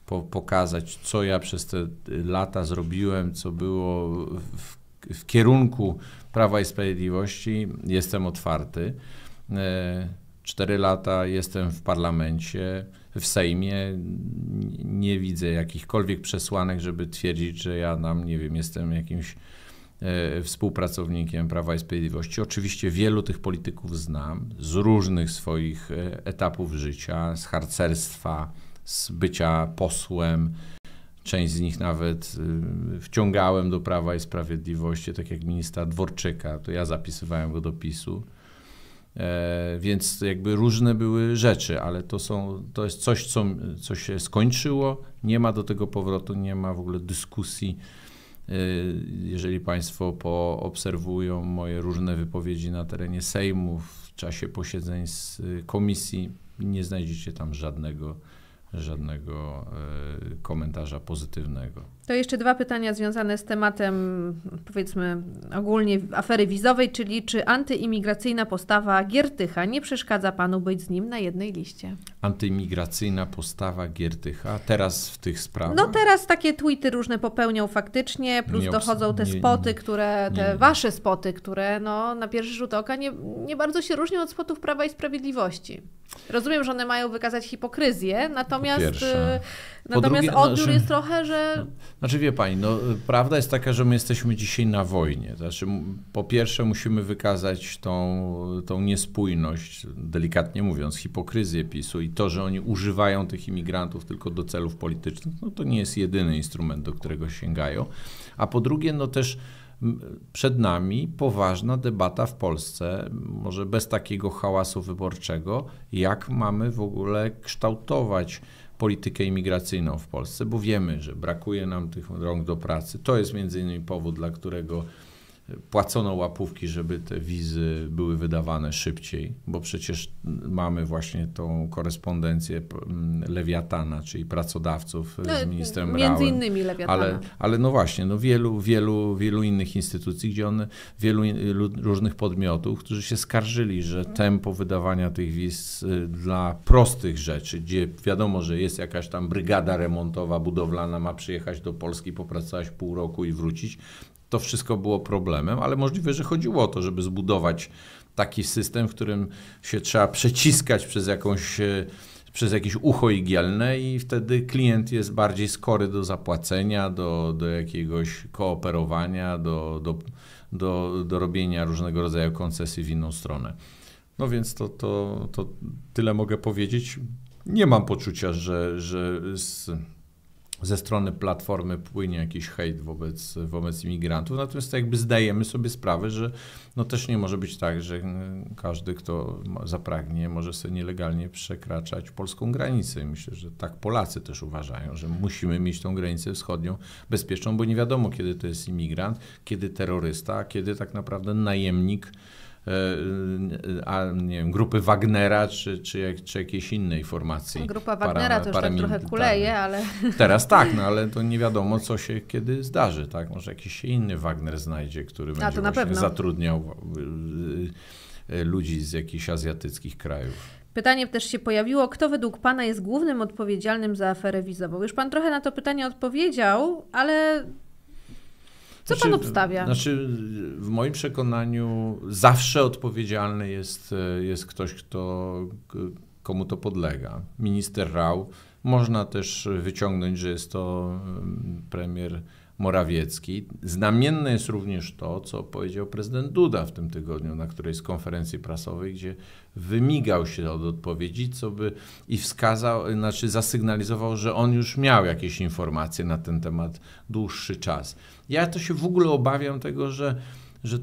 po, pokazać, co ja przez te y, lata zrobiłem, co było w, w kierunku Prawa i Sprawiedliwości, jestem otwarty. E, cztery lata jestem w parlamencie, w Sejmie. Nie widzę jakichkolwiek przesłanek, żeby twierdzić, że ja tam, nie wiem, jestem jakimś E, współpracownikiem Prawa i Sprawiedliwości. Oczywiście wielu tych polityków znam z różnych swoich e, etapów życia, z harcerstwa, z bycia posłem. Część z nich nawet y, wciągałem do Prawa i Sprawiedliwości, tak jak ministra Dworczyka, to ja zapisywałem go do PiSu. E, więc jakby różne były rzeczy, ale to, są, to jest coś, co, co się skończyło. Nie ma do tego powrotu, nie ma w ogóle dyskusji Y, jeżeli Państwo poobserwują moje różne wypowiedzi na terenie Sejmu w czasie posiedzeń z y, komisji, nie znajdziecie tam żadnego, żadnego y, komentarza pozytywnego. To jeszcze dwa pytania związane z tematem, powiedzmy, ogólnie afery wizowej, czyli czy antyimigracyjna postawa Giertycha nie przeszkadza panu być z nim na jednej liście? Antyimigracyjna postawa Giertycha teraz w tych sprawach? No teraz takie tweety różne popełnią faktycznie, plus dochodzą te spoty, nie, które, te wasze spoty, które no, na pierwszy rzut oka nie, nie bardzo się różnią od spotów Prawa i Sprawiedliwości. Rozumiem, że one mają wykazać hipokryzję, natomiast... Natomiast drugie, no, odbiór jest trochę, że. No, znaczy wie pani, no, prawda jest taka, że my jesteśmy dzisiaj na wojnie. Znaczy, po pierwsze, musimy wykazać tą, tą niespójność, delikatnie mówiąc, hipokryzję PiSu i to, że oni używają tych imigrantów tylko do celów politycznych, no to nie jest jedyny instrument, do którego sięgają. A po drugie, no też przed nami poważna debata w Polsce, może bez takiego hałasu wyborczego, jak mamy w ogóle kształtować politykę imigracyjną w Polsce, bo wiemy, że brakuje nam tych rąk do pracy. To jest między innymi powód, dla którego płacono łapówki, żeby te wizy były wydawane szybciej, bo przecież mamy właśnie tą korespondencję Lewiatana, czyli pracodawców no, z ministrem między Rałem. Między innymi Lewiatana. Ale, ale no właśnie, no wielu, wielu, wielu innych instytucji, gdzie one, wielu in, różnych podmiotów, którzy się skarżyli, że tempo wydawania tych wiz y, dla prostych rzeczy, gdzie wiadomo, że jest jakaś tam brygada remontowa, budowlana, ma przyjechać do Polski, popracować pół roku i wrócić, to wszystko było problemem, ale możliwe, że chodziło o to, żeby zbudować taki system, w którym się trzeba przeciskać przez jakąś e, przez jakieś ucho igielne i wtedy klient jest bardziej skory do zapłacenia, do, do jakiegoś kooperowania, do, do, do, do robienia różnego rodzaju koncesji w inną stronę. No więc to, to, to tyle mogę powiedzieć. Nie mam poczucia, że, że z ze strony platformy płynie jakiś hejt wobec, wobec imigrantów, natomiast jakby zdajemy sobie sprawę, że no też nie może być tak, że mm, każdy, kto zapragnie, może sobie nielegalnie przekraczać polską granicę. I myślę, że tak Polacy też uważają, że musimy mieć tą granicę wschodnią bezpieczną, bo nie wiadomo, kiedy to jest imigrant, kiedy terrorysta, kiedy tak naprawdę najemnik E, a, nie wiem, grupy Wagnera czy, czy, czy jakiejś innej formacji. Grupa Wagnera para, to już para tak trochę tak. kuleje, ale... Teraz tak, no ale to nie wiadomo, co się kiedy zdarzy. Tak? Może jakiś inny Wagner znajdzie, który będzie zatrudniał e, e, ludzi z jakichś azjatyckich krajów. Pytanie też się pojawiło, kto według Pana jest głównym odpowiedzialnym za aferę wizową? Już Pan trochę na to pytanie odpowiedział, ale co znaczy, pan obstawia? Znaczy, w moim przekonaniu zawsze odpowiedzialny jest, e, jest ktoś, kto, komu to podlega. Minister Rał. Można też wyciągnąć, że jest to premier Morawiecki. Znamienne jest również to, co powiedział prezydent Duda w tym tygodniu na którejś z konferencji prasowej, gdzie wymigał się od odpowiedzi, co by i wskazał, znaczy zasygnalizował, że on już miał jakieś informacje na ten temat dłuższy czas. Ja to się w ogóle obawiam tego, że, że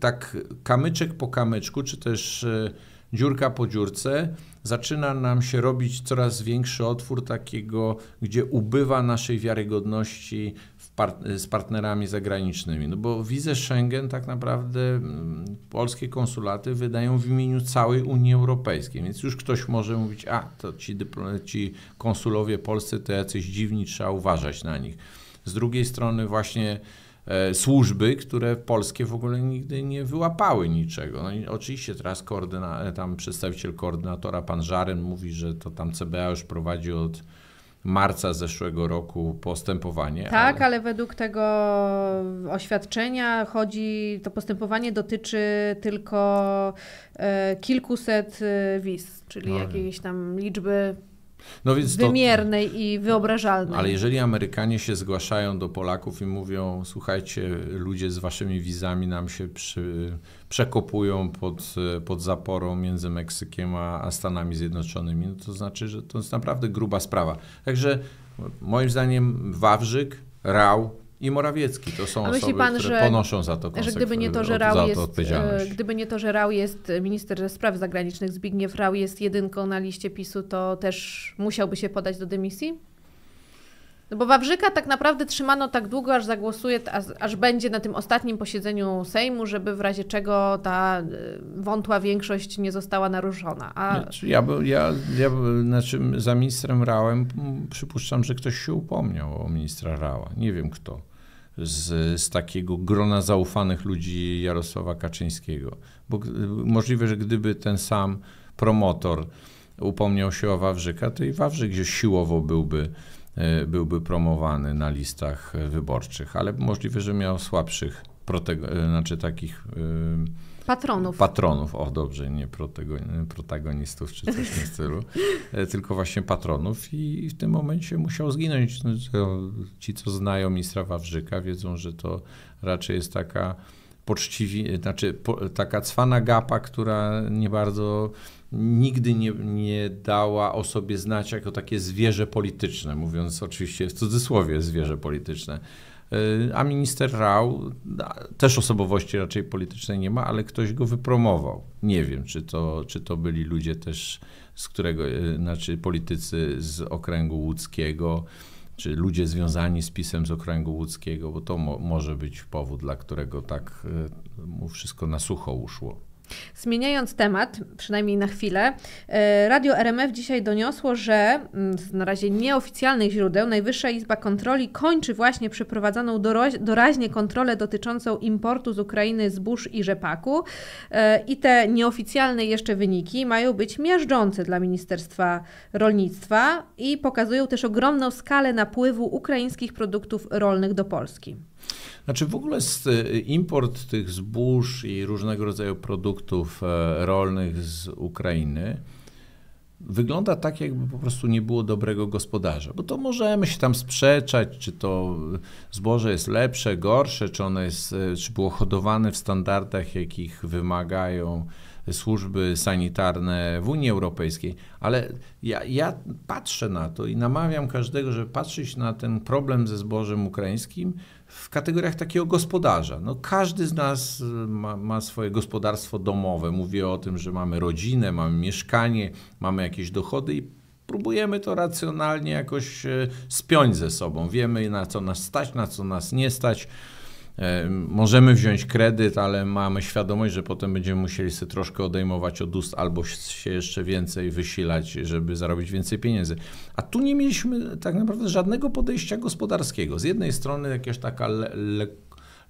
tak kamyczek po kamyczku, czy też e, dziurka po dziurce, zaczyna nam się robić coraz większy otwór takiego, gdzie ubywa naszej wiarygodności z partnerami zagranicznymi? No bo wizę Schengen tak naprawdę mm, polskie konsulaty wydają w imieniu całej Unii Europejskiej, więc już ktoś może mówić, a to ci, ci konsulowie polscy to jacyś dziwni, trzeba uważać na nich. Z drugiej strony właśnie e, służby, które polskie w ogóle nigdy nie wyłapały niczego. No i oczywiście teraz koordyna- tam przedstawiciel koordynatora, pan Żaren, mówi, że to tam CBA już prowadzi od marca zeszłego roku postępowanie. Tak, ale... ale... według tego oświadczenia chodzi, to postępowanie dotyczy tylko e, kilkuset e, wiz, czyli no. jakiejś tam liczby no więc wymiernej to, i wyobrażalnej. Ale jeżeli Amerykanie się zgłaszają do Polaków i mówią, słuchajcie, ludzie z waszymi wizami nam się przy, przekopują pod, pod zaporą między Meksykiem a, a Stanami Zjednoczonymi, no to znaczy, że to jest naprawdę gruba sprawa. Także moim zdaniem Wawrzyk, Rał, i Morawiecki to są myśli osoby, pan, które że, ponoszą za to że gdyby nie to, że Rał jest, e, Gdyby nie to, że Rał jest minister spraw zagranicznych, Zbigniew Rał jest jedynką na liście PiSu, to też musiałby się podać do dymisji? No bo Wawrzyka tak naprawdę trzymano tak długo, aż zagłosuje, aż będzie na tym ostatnim posiedzeniu Sejmu, żeby w razie czego ta e, wątła większość nie została naruszona. A... Znaczy, ja, by, ja, ja by, znaczy za ministrem Rałem przypuszczam, że ktoś się upomniał o ministra Rała. Nie wiem kto z, z takiego grona zaufanych ludzi Jarosława Kaczyńskiego. Bo możliwe, że gdyby ten sam promotor upomniał się o Wawrzyka, to i Wawrzyk gdzieś siłowo byłby, e, byłby promowany na listach wyborczych, ale możliwe, że miał słabszych, protego- e, znaczy takich. Yy, Patronów. Patronów, o dobrze, nie protagonistów czy coś w tym stylu, e, tylko właśnie patronów i w tym momencie musiał zginąć. No, ci, co znają ministra Wawrzyka, wiedzą, że to raczej jest taka poczciwi, znaczy po, taka cwana gapa, która nie bardzo nigdy nie, nie dała o sobie znać jako takie zwierzę polityczne, mówiąc oczywiście w cudzysłowie zwierzę polityczne Y, a minister Rał też osobowości raczej politycznej nie ma, ale ktoś go wypromował. Nie wiem, czy to, czy to byli ludzie też z którego, y, znaczy politycy z okręgu łódzkiego, czy ludzie związani z pisem z okręgu łódzkiego, bo to mo może być powód, dla którego tak y, mu wszystko na sucho uszło. Zmieniając temat, przynajmniej na chwilę, e, Radio RMF dzisiaj doniosło, że mm, z na razie nieoficjalnych źródeł Najwyższa Izba Kontroli kończy właśnie przeprowadzoną doraźnie kontrolę dotyczącą importu z Ukrainy zbóż i rzepaku. E, I te nieoficjalne jeszcze wyniki mają być miażdżące dla Ministerstwa Rolnictwa i pokazują też ogromną skalę napływu ukraińskich produktów rolnych do Polski. Znaczy w ogóle y, import tych zbóż i różnego rodzaju produktów e, rolnych z Ukrainy wygląda tak, jakby po prostu nie było dobrego gospodarza. Bo to możemy się tam sprzeczać, czy to zboże jest lepsze, gorsze, czy ono jest, e, czy było hodowane w standardach, jakich wymagają służby sanitarne w Unii Europejskiej, ale ja, ja patrzę na to i namawiam każdego, żeby patrzeć na ten problem ze zbożem ukraińskim w kategoriach takiego gospodarza. No, każdy z nas y, ma, ma, swoje gospodarstwo domowe. Mówię o tym, że mamy rodzinę, mamy mieszkanie, mamy jakieś dochody i próbujemy to racjonalnie jakoś e, spiąć ze sobą. Wiemy, na co nas stać, na co nas nie stać. E, możemy wziąć kredyt, ale mamy świadomość, że potem będziemy musieli sobie troszkę odejmować od ust albo się jeszcze więcej wysilać, żeby zarobić więcej pieniędzy. A tu nie mieliśmy tak naprawdę żadnego podejścia gospodarskiego. Z jednej strony jakaś taka le, le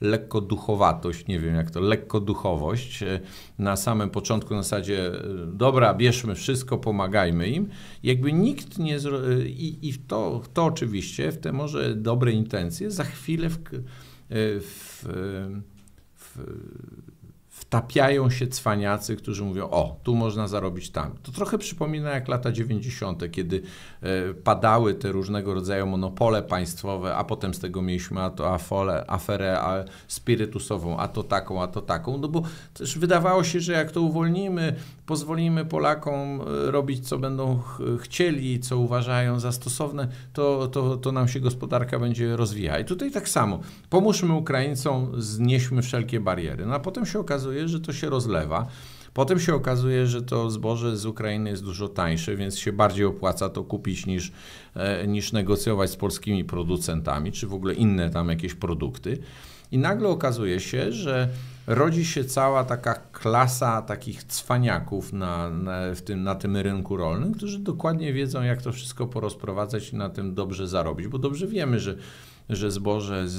lekko duchowatość, nie wiem jak to, lekko duchowość e, na samym początku na zasadzie e, dobra, bierzmy wszystko, pomagajmy im. Jakby nikt nie i, i to, to oczywiście w te może dobre intencje za chwilę w, w, w, wtapiają się cwaniacy, którzy mówią, o, tu można zarobić tam. To trochę przypomina jak lata 90., kiedy E, padały te różnego rodzaju monopole państwowe, a potem z tego mieliśmy a to afole, aferę a spirytusową, a to taką, a to taką, no bo też wydawało się, że jak to uwolnimy, pozwolimy Polakom e, robić, co będą ch chcieli, co uważają za stosowne, to, to, to nam się gospodarka będzie rozwijała. I tutaj tak samo. Pomóżmy Ukraińcom, znieśmy wszelkie bariery. No a potem się okazuje, że to się rozlewa. Potem się okazuje, że to zboże z Ukrainy jest dużo tańsze, więc się bardziej opłaca to kupić niż, e, niż negocjować z polskimi producentami, czy w ogóle inne tam jakieś produkty. I nagle okazuje się, że rodzi się cała taka klasa takich cwaniaków na, na, w tym, na tym rynku rolnym, którzy dokładnie wiedzą, jak to wszystko porozprowadzać i na tym dobrze zarobić, bo dobrze wiemy, że że zboże z,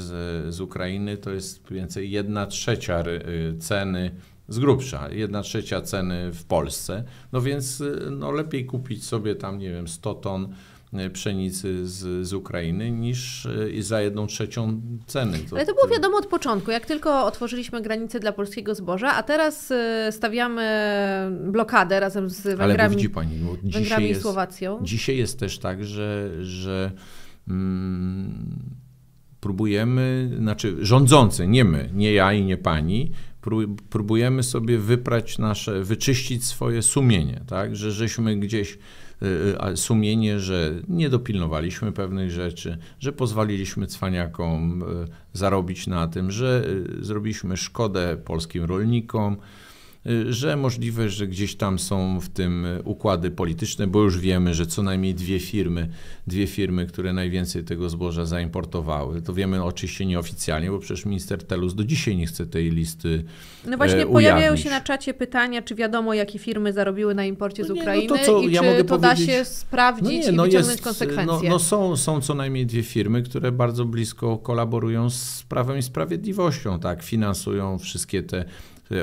z Ukrainy to jest więcej jedna trzecia y, ceny z grubsza, jedna trzecia ceny w Polsce. No więc y, no lepiej kupić sobie tam, nie wiem, 100 ton y, pszenicy z, z Ukrainy niż y, za jedną trzecią ceny. To, Ale to było wiadomo od początku, jak tylko otworzyliśmy granice dla polskiego zboża, a teraz stawiamy blokadę razem z Węgrami, Ale widzi pani, bo dzisiaj Węgrami jest, i Słowacją. Dzisiaj jest też tak, że, że mm, próbujemy, znaczy rządzący, nie my, nie ja i nie pani, próbujemy sobie wyprać nasze, wyczyścić swoje sumienie, tak? Że żeśmy gdzieś y, y, sumienie, że nie dopilnowaliśmy pewnych rzeczy, że pozwaliliśmy cwaniakom y, zarobić na tym, że zrobiliśmy szkodę polskim rolnikom, Y, że możliwe, że gdzieś tam są w tym układy polityczne, bo już wiemy, że co najmniej dwie firmy, dwie firmy, które najwięcej tego zboża zaimportowały. To wiemy oczywiście nieoficjalnie, bo przecież minister Telus do dzisiaj nie chce tej listy No właśnie e, pojawiają się na czacie pytania, czy wiadomo, jakie firmy zarobiły na imporcie z no nie, Ukrainy no to, co i ja czy mogę to powiedzieć... da się sprawdzić no nie, i no wyciągnąć jest, no, konsekwencje. No, no są, są co najmniej dwie firmy, które bardzo blisko kolaborują z Prawem i Sprawiedliwością, tak, finansują wszystkie te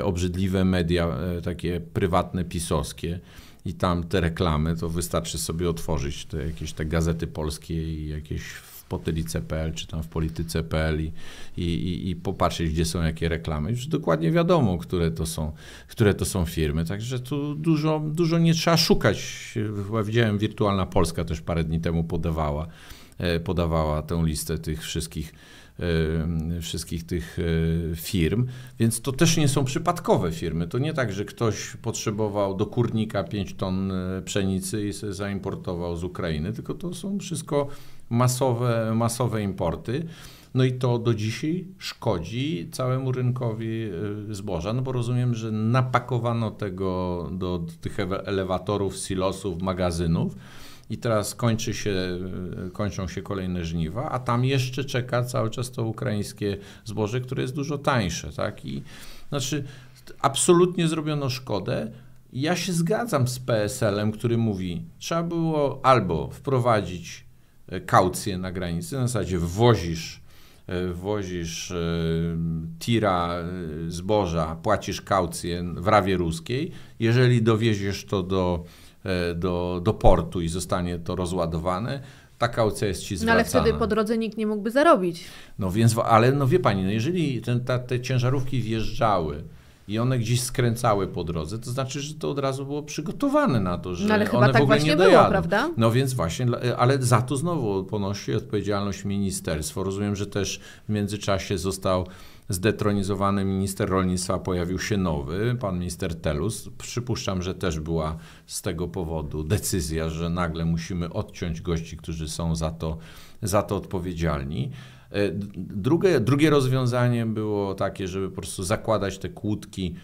obrzydliwe media e, takie prywatne, pisowskie i tam te reklamy, to wystarczy sobie otworzyć te jakieś te gazety polskie i jakieś w potylice.pl czy tam w polityce.pl i, i, i popatrzeć, gdzie są jakie reklamy. Już dokładnie wiadomo, które to są, które to są firmy, także tu dużo, dużo nie trzeba szukać. Chyba widziałem, Wirtualna Polska też parę dni temu podawała E, podawała tę listę tych wszystkich e, wszystkich tych e, firm, więc to też nie są przypadkowe firmy. To nie tak, że ktoś potrzebował do kurnika 5 ton pszenicy i sobie zaimportował z Ukrainy, tylko to są wszystko masowe, masowe importy. No i to do dzisiaj szkodzi całemu rynkowi zboża, no bo rozumiem, że napakowano tego do, do tych elewatorów, silosów, magazynów i teraz kończy się, e, kończą się kolejne żniwa, a tam jeszcze czeka cały czas to ukraińskie zboże, które jest dużo tańsze, tak? I znaczy absolutnie zrobiono szkodę. Ja się zgadzam z PSL-em, który mówi, trzeba było albo wprowadzić e, kaucję na granicy, na zasadzie wwozisz wwozisz e, tira zboża, płacisz kaucję w Rawie Ruskiej. Jeżeli dowieziesz to do E, do, do portu i zostanie to rozładowane, ta kaucja jest ci zwracana. No ale wtedy po drodze nikt nie mógłby zarobić. No więc, ale no wie pani, no jeżeli ten, ta, te ciężarówki wjeżdżały i one gdzieś skręcały po drodze, to znaczy, że to od razu było przygotowane na to, że no ale one tak w ogóle właśnie nie dojadą. Było, prawda? No więc właśnie, e, ale za to znowu ponosi odpowiedzialność ministerstwo. Rozumiem, że też w międzyczasie został zdetronizowany minister rolnictwa pojawił się nowy, pan minister Telus. Przypuszczam, że też była z tego powodu decyzja, że nagle musimy odciąć gości, którzy są za to, za to odpowiedzialni. E, drugie, drugie rozwiązanie było takie, żeby po prostu zakładać te kłódki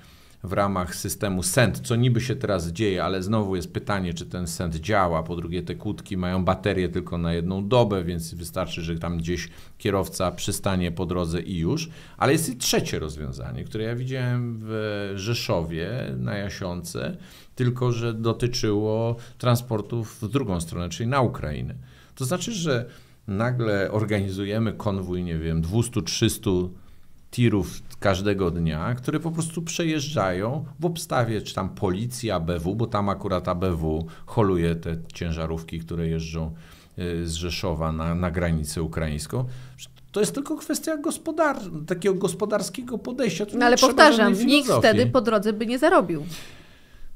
w ramach systemu SEND, co niby się teraz dzieje, ale znowu jest pytanie, czy ten SEND działa. Po drugie, te kłódki mają baterię tylko na jedną dobę, więc wystarczy, że tam gdzieś kierowca przystanie po drodze i już. Ale jest i trzecie rozwiązanie, które ja widziałem w Rzeszowie na Jasiące, tylko że dotyczyło transportów w drugą stronę, czyli na Ukrainę. To znaczy, że nagle organizujemy konwój, nie wiem, 200-300 tirów każdego dnia, które po prostu przejeżdżają w obstawie, czy tam policji, ABW, bo tam akurat ABW holuje te ciężarówki, które jeżdżą y, z Rzeszowa na, na granicę ukraińską. To jest tylko kwestia gospodar takiego gospodarskiego podejścia. no ale powtarzam, nikt wtedy po drodze by nie zarobił.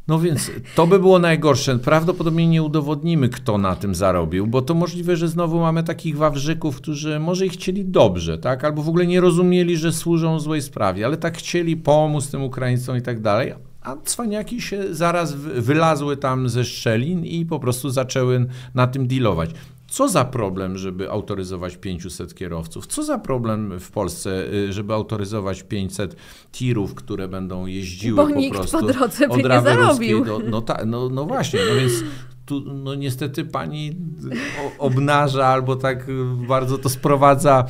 No więc to by było najgorsze. Prawdopodobnie nie udowodnimy, kto na tym zarobił, bo to możliwe, że znowu mamy takich wawrzyków, którzy może ich chcieli dobrze, tak? Albo w ogóle nie rozumieli, że służą złej sprawie, ale tak chcieli pomóc tym Ukraińcom i tak dalej. A cwaniaki się zaraz wylazły tam ze szczelin i po prostu zaczęły na tym dealować. Co za problem, żeby autoryzować 500 kierowców? Co za problem w Polsce, y, żeby autoryzować 500 tirów, które będą jeździły Bo po nikt prostu po drodze od by nie zarobił. Do, no, ta, no, no właśnie, no więc tu, no niestety pani obnaża albo tak bardzo to sprowadza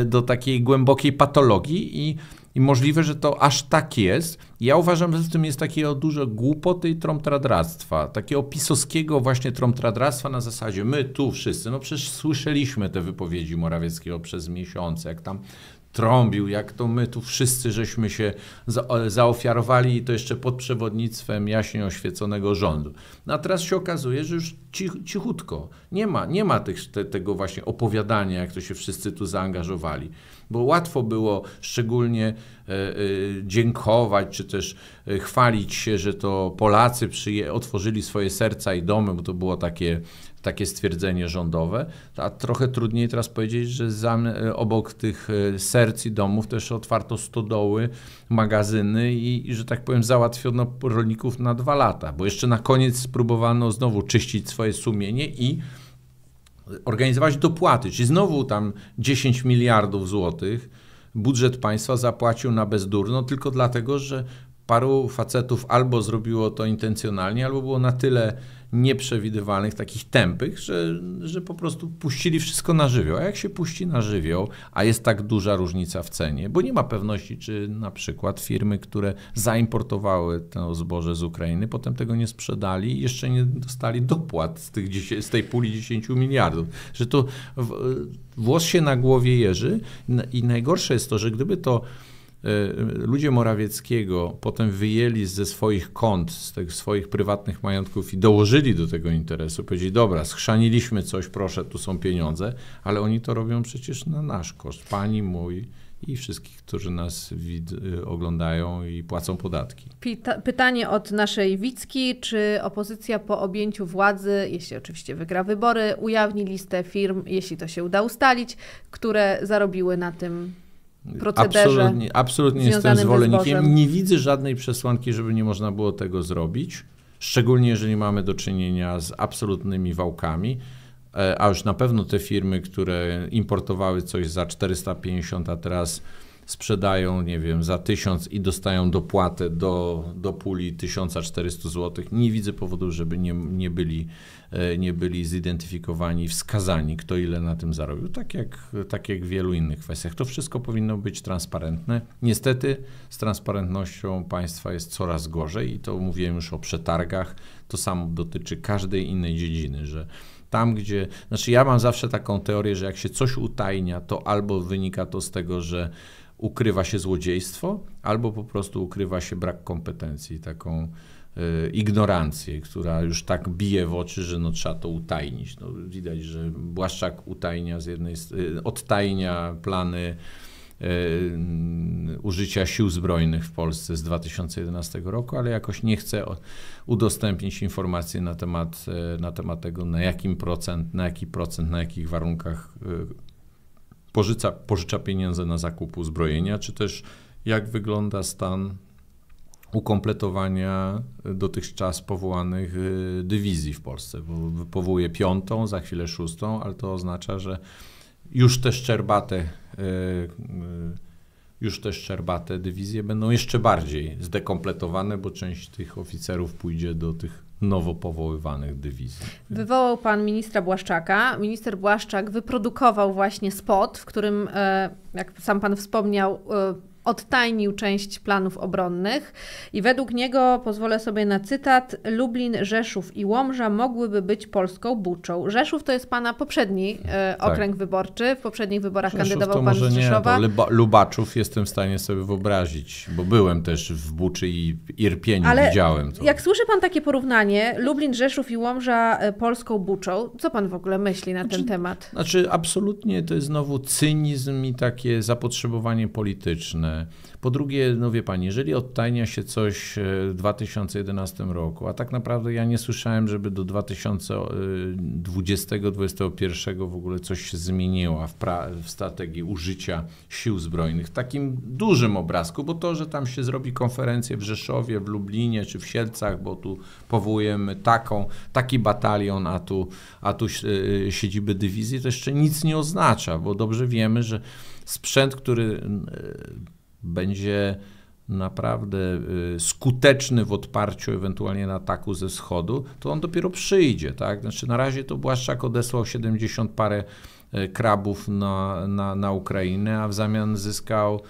y, do takiej głębokiej patologii i i możliwe, że to aż tak jest. Ja uważam, że w tym jest takie duże głupoty i trąbtradractwa, takiego pisowskiego właśnie trąbtradractwa na zasadzie my tu wszyscy, no przecież słyszeliśmy te wypowiedzi Morawieckiego przez miesiące, jak tam trąbił, jak to my tu wszyscy żeśmy się e, zaofiarowali i to jeszcze pod przewodnictwem jaśnie oświeconego rządu. No a teraz się okazuje, że już cich, cichutko, nie ma, nie ma tych, te, tego właśnie opowiadania, jak to się wszyscy tu zaangażowali bo łatwo było szczególnie e, e, dziękować, czy też e, chwalić się, że to Polacy przyje- otworzyli swoje serca i domy, bo to było takie, takie stwierdzenie rządowe. A trochę trudniej teraz powiedzieć, że obok tych serc i domów też otwarto stodoły, magazyny i, i, że tak powiem, załatwiono rolników na dwa lata, bo jeszcze na koniec spróbowano znowu czyścić swoje sumienie i organizować dopłaty, czyli znowu tam 10 miliardów złotych budżet państwa zapłacił na bezdurno no tylko dlatego, że paru facetów albo zrobiło to intencjonalnie, albo było na tyle nieprzewidywalnych, takich tępych, że, że po prostu puścili wszystko na żywioł. A jak się puści na żywioł, a jest tak duża różnica w cenie, bo nie ma pewności, czy na przykład firmy, które zaimportowały to zboże z Ukrainy, potem tego nie sprzedali i jeszcze nie dostali dopłat z, tych, z tej puli 10 miliardów. Że to włos się na głowie jeży i najgorsze jest to, że gdyby to Y, ludzie Morawieckiego potem wyjęli ze swoich kont, z tych swoich prywatnych majątków i dołożyli do tego interesu, powiedzieli, dobra, schrzaniliśmy coś, proszę, tu są pieniądze, ale oni to robią przecież na nasz koszt, pani, mój i wszystkich, którzy nas y, oglądają i płacą podatki. Pita pytanie od naszej Wicki. Czy opozycja po objęciu władzy, jeśli oczywiście wygra wybory, ujawni listę firm, jeśli to się uda ustalić, które zarobiły na tym procederze. Absolutnie, absolutnie jestem zwolennikiem. Nie widzę żadnej przesłanki, żeby nie można było tego zrobić. Szczególnie jeżeli mamy do czynienia z absolutnymi wałkami, e, a już na pewno te firmy, które importowały coś za 450, a teraz sprzedają, nie wiem, za 1000 i dostają dopłatę do, do puli 1400 zł. Nie widzę powodu, żeby nie, nie, byli, e, nie byli zidentyfikowani, wskazani, kto ile na tym zarobił. Tak jak, tak jak w wielu innych kwestiach. To wszystko powinno być transparentne. Niestety z transparentnością państwa jest coraz gorzej i to mówiłem już o przetargach. To samo dotyczy każdej innej dziedziny, że tam, gdzie. Znaczy, ja mam zawsze taką teorię, że jak się coś utajnia, to albo wynika to z tego, że ukrywa się złodziejstwo, albo po prostu ukrywa się brak kompetencji, taką y, ignorancję, która już tak bije w oczy, że no, trzeba to utajnić. No, widać, że Błaszczak utajnia z jednej y, odtajnia plany e, mm, użycia sił zbrojnych w Polsce z 2011 roku, ale jakoś nie chce udostępnić informacji na temat, na temat tego, na jakim procent, na jaki procent, na jakich warunkach pożycza, pożycza pieniądze na zakup uzbrojenia, czy też jak wygląda stan ukompletowania dotychczas powołanych y, dywizji w Polsce, bo powołuje piątą, za chwilę szóstą, ale to oznacza, że już te szczerbate, y, y, już te szczerbate dywizje będą jeszcze bardziej zdekompletowane, bo część tych oficerów pójdzie do tych nowo powoływanych dywizji. Wywołał pan ministra Błaszczaka. Minister Błaszczak wyprodukował właśnie spot, w którym, e, jak sam pan wspomniał, e, odtajnił część planów obronnych i według niego, pozwolę sobie na cytat, Lublin, Rzeszów i Łomża mogłyby być polską buczą. Rzeszów to jest pana poprzedni e, tak. okręg tak. wyborczy, w poprzednich wyborach Rzeszów kandydował to pan może z Rzeszowa. Nie, Lubaczów jestem w stanie sobie wyobrazić, bo byłem też w Buczy i Irpieniu, Ale widziałem to. jak słyszy pan takie porównanie, Lublin, Rzeszów i Łomża e, polską buczą, co pan w ogóle myśli na znaczy, ten temat? Znaczy absolutnie to jest znowu cynizm i takie zapotrzebowanie polityczne po drugie, no wie pani, jeżeli odtajnia się coś e, w 2011 roku, a tak naprawdę ja nie słyszałem, żeby do 2020-2021 w ogóle coś się zmieniło w, w strategii użycia sił zbrojnych w takim dużym obrazku, bo to, że tam się zrobi konferencję w Rzeszowie, w Lublinie czy w Sielcach, bo tu powołujemy taką, taki batalion, a tu, a tu e, siedziby dywizji, to jeszcze nic nie oznacza, bo dobrze wiemy, że sprzęt, który e, będzie naprawdę y, skuteczny w odparciu ewentualnie na ataku ze schodu, to on dopiero przyjdzie. Tak? Znaczy na razie to Błaszczak odesłał 70 parę y, krabów na, na, na Ukrainę, a w zamian zyskał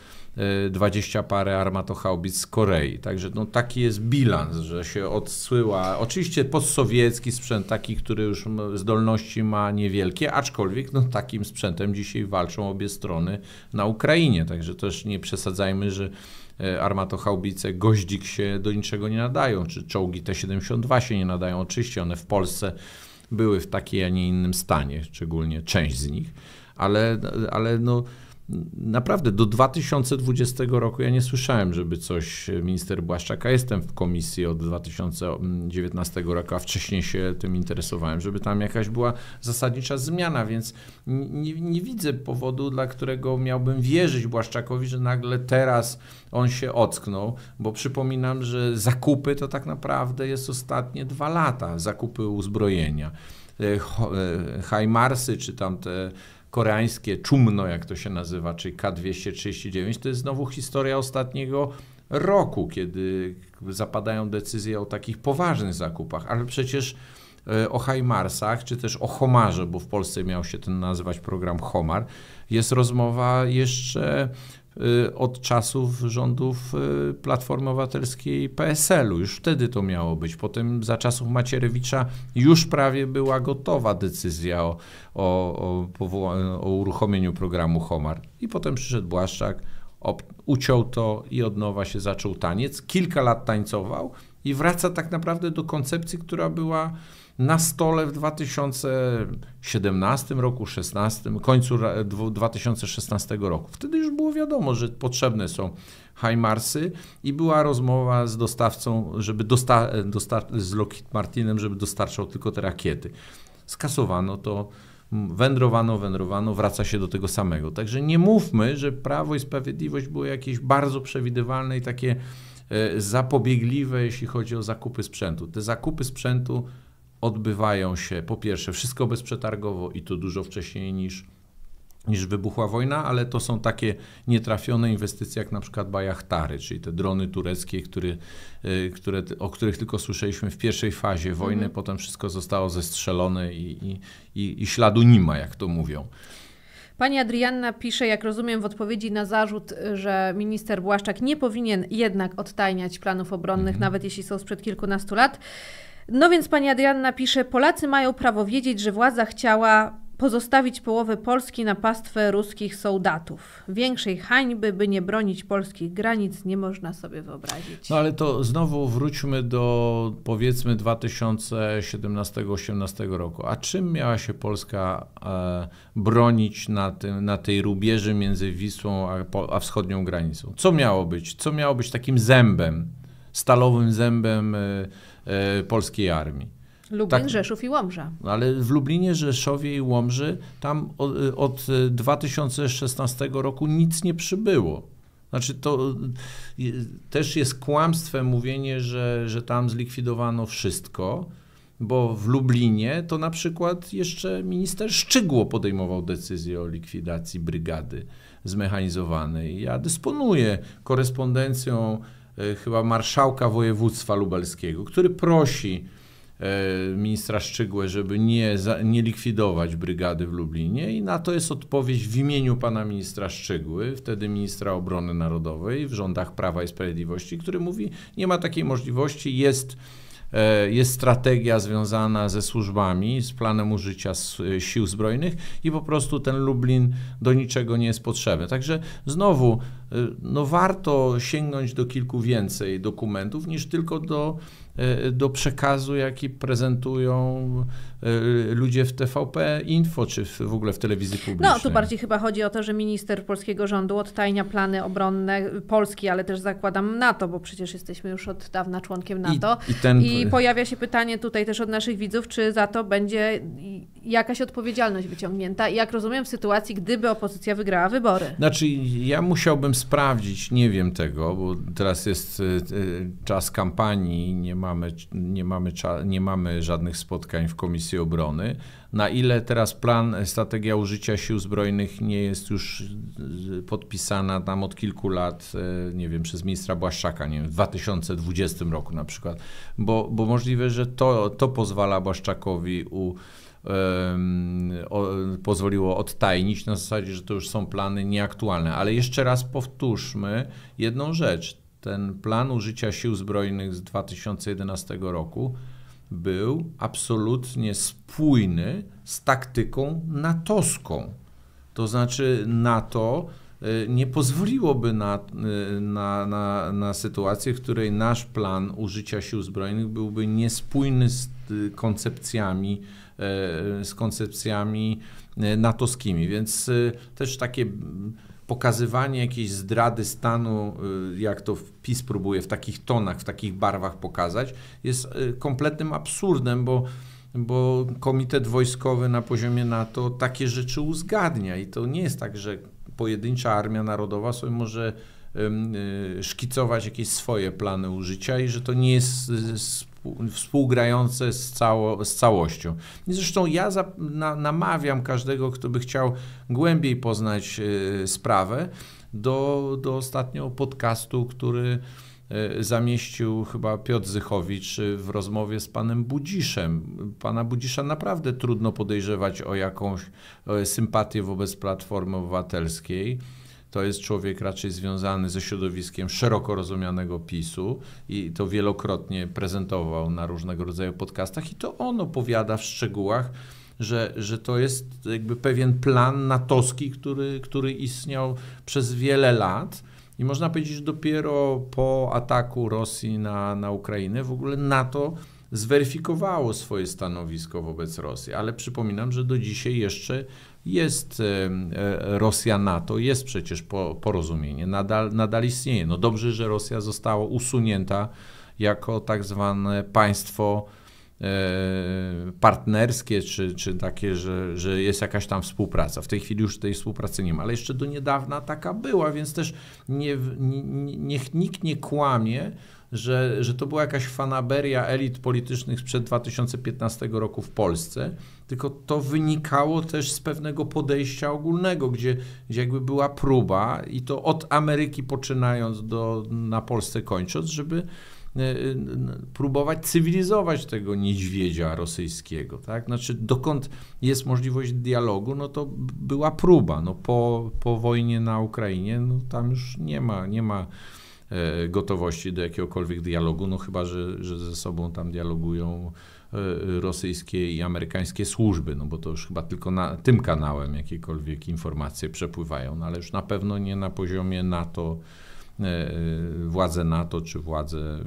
20 y, parę armatochaubic z Korei. Także no, taki jest bilans, że się odsyła. Oczywiście postsowiecki sprzęt, taki, który już zdolności ma niewielkie, aczkolwiek no, takim sprzętem dzisiaj walczą obie strony na Ukrainie. Także też nie przesadzajmy, że y, armatochaubice goździk się do niczego nie nadają, czy czołgi T-72 się nie nadają. Oczywiście one w Polsce były w takiej, a nie innym stanie, szczególnie część z nich, ale, ale no Naprawdę do 2020 roku ja nie słyszałem, żeby coś e, minister błaszczaka jestem w komisji od 2019 roku, a wcześniej się tym interesowałem, żeby tam jakaś była zasadnicza zmiana, więc nie, nie widzę powodu, dla którego miałbym wierzyć Błaszczakowi, że nagle teraz on się ocknął, bo przypominam, że zakupy to tak naprawdę jest ostatnie dwa lata, zakupy uzbrojenia. E, e, Hajmarsy, czy tam te koreańskie czumno, jak to się nazywa, czyli K239, to jest znowu historia ostatniego roku, kiedy zapadają decyzje o takich poważnych zakupach, ale przecież e, o Hajmarsach, czy też o Homarze, bo w Polsce miał się ten nazywać program Homar, jest rozmowa jeszcze Y, od czasów rządów y, Platformy Obywatelskiej PSL-u. Już wtedy to miało być. Potem za czasów Macierewicza już prawie była gotowa decyzja o, o, o, o uruchomieniu programu Homar. I potem przyszedł Błaszczak, uciął to i od nowa się zaczął taniec. Kilka lat tańcował i wraca tak naprawdę do koncepcji, która była na stole w 2017 roku, 16, końcu 2016 roku. Wtedy już było wiadomo, że potrzebne są hi-marsy i była rozmowa z dostawcą, żeby dosta z Lockheed Martinem, żeby dostarczał tylko te rakiety. Skasowano to wędrowano, wędrowano, wraca się do tego samego. Także nie mówmy, że Prawo i Sprawiedliwość było jakieś bardzo przewidywalne i takie e, zapobiegliwe, jeśli chodzi o zakupy sprzętu. Te zakupy sprzętu odbywają się po pierwsze wszystko bezprzetargowo i to dużo wcześniej niż, niż wybuchła wojna, ale to są takie nietrafione inwestycje jak na przykład Bajachtary, czyli te drony tureckie, y, które, które, o których tylko słyszeliśmy w pierwszej fazie wojny, mhm. potem wszystko zostało zestrzelone i, i, i, i śladu nie ma, jak to mówią. Pani Adrianna pisze, jak rozumiem, w odpowiedzi na zarzut, że minister Błaszczak nie powinien jednak odtajniać planów obronnych, mhm. nawet jeśli są sprzed kilkunastu lat. No więc pani Adrianna pisze, Polacy mają prawo wiedzieć, że władza chciała pozostawić połowę Polski na pastwę ruskich soldatów. Większej hańby, by nie bronić polskich granic, nie można sobie wyobrazić. No ale to znowu wróćmy do powiedzmy 2017 2018 roku. A czym miała się Polska e, bronić na, tym, na tej rubieży między Wisłą a, a wschodnią granicą? Co miało być? Co miało być takim zębem, stalowym zębem? E, E, polskiej armii. Lublin, tak, Rzeszów i Łomża. No, ale w Lublinie, Rzeszowie i Łomży tam e, od, e, od 2016 roku nic nie przybyło. Znaczy to też jest kłamstwem mówienie, że, że tam zlikwidowano wszystko, bo w Lublinie to na przykład jeszcze minister Szczygło podejmował decyzję o likwidacji brygady zmechanizowanej. Ja dysponuję korespondencją E, chyba marszałka województwa lubelskiego, który prosi e, ministra Szczygłę, żeby nie, nie likwidować brygady w Lublinie i na to jest odpowiedź w imieniu pana ministra Szczygły, wtedy ministra obrony narodowej w rządach Prawa i Sprawiedliwości, który mówi, nie ma takiej możliwości, jest e, jest strategia związana ze służbami, z planem użycia sił zbrojnych i po prostu ten Lublin do niczego nie jest potrzebny. Także znowu Y, no warto sięgnąć do kilku więcej dokumentów niż tylko do, y, do przekazu, jaki prezentują y, ludzie w TVP Info, czy w ogóle w telewizji publicznej. No, tu bardziej chyba chodzi o to, że minister polskiego rządu odtajnia plany obronne Polski, ale też zakładam NATO, bo przecież jesteśmy już od dawna członkiem NATO. I, i, ten... I pojawia się pytanie tutaj też od naszych widzów, czy za to będzie jakaś odpowiedzialność wyciągnięta. I jak rozumiem, w sytuacji, gdyby opozycja wygrała wybory. Znaczy, ja musiałbym sprawdzić, nie wiem tego, bo teraz jest y, y, czas kampanii, nie mamy, nie mamy, nie mamy żadnych spotkań w Komisji Obrony. Na ile teraz plan, strategia użycia sił zbrojnych nie jest już y, podpisana tam od kilku lat, nie wiem, przez ministra Błaszczaka, nie wiem, w 2020 roku na przykład, bo, bo możliwe, że to, to pozwala Błaszczakowi u pozwoliło odtajnić na zasadzie, że to już są plany nieaktualne. Ale jeszcze raz powtórzmy jedną rzecz. Ten plan użycia sił zbrojnych z 2011 roku był absolutnie spójny z taktyką natowską. To znaczy NATO y, nie pozwoliłoby na, y, na, na, na sytuację, w której nasz plan użycia sił zbrojnych byłby niespójny z y, koncepcjami E, z koncepcjami e, natowskimi. Więc e, też takie pokazywanie jakiejś zdrady stanu, jak to PiS próbuje w takich tonach, w takich barwach pokazać, jest kompletnym absurdem, bo bo komitet wojskowy na poziomie NATO takie rzeczy uzgadnia i to nie jest tak, że pojedyncza Armia Narodowa sobie może szkicować jakieś swoje plany użycia i że to nie jest współgrające z, cało, z całością. I zresztą ja za, na, namawiam każdego, kto by chciał głębiej poznać y, sprawę, do, do ostatnio podcastu, który e, zamieścił chyba Piotr Zychowicz e, w rozmowie z panem Budziszem. Pana Budzisza naprawdę trudno podejrzewać o jakąś sympatię wobec Platformy Obywatelskiej to jest człowiek raczej związany ze środowiskiem szeroko rozumianego PiSu i to wielokrotnie prezentował na różnego rodzaju podcastach i to on opowiada w szczegółach, że, że to jest jakby pewien plan natowski, który, który istniał przez wiele lat. I można powiedzieć, że dopiero po ataku Rosji na, na Ukrainę w ogóle NATO zweryfikowało swoje stanowisko wobec Rosji. Ale przypominam, że do dzisiaj jeszcze jest e, Rosja-NATO, jest przecież porozumienie, nadal, nadal istnieje. No dobrze, że Rosja została usunięta jako tak zwane państwo e, partnerskie, czy, czy takie, że, że jest jakaś tam współpraca. W tej chwili już tej współpracy nie ma, ale jeszcze do niedawna taka była, więc też nie, nie, niech nikt nie kłamie, że, że to była jakaś fanaberia elit politycznych sprzed 2015 roku w Polsce, tylko to wynikało też z pewnego podejścia ogólnego, gdzie, gdzie jakby była próba i to od Ameryki poczynając do, na Polsce kończąc, żeby e, e, próbować cywilizować tego niedźwiedzia rosyjskiego, tak? Znaczy, dokąd jest możliwość dialogu, no to była próba. No po, po wojnie na Ukrainie, no tam już nie ma, nie ma E, gotowości do jakiegokolwiek dialogu, no chyba, że, że ze sobą tam dialogują e, rosyjskie i amerykańskie służby, no bo to już chyba tylko na, tym kanałem jakiekolwiek informacje przepływają, no ale już na pewno nie na poziomie NATO, e, władze NATO czy władze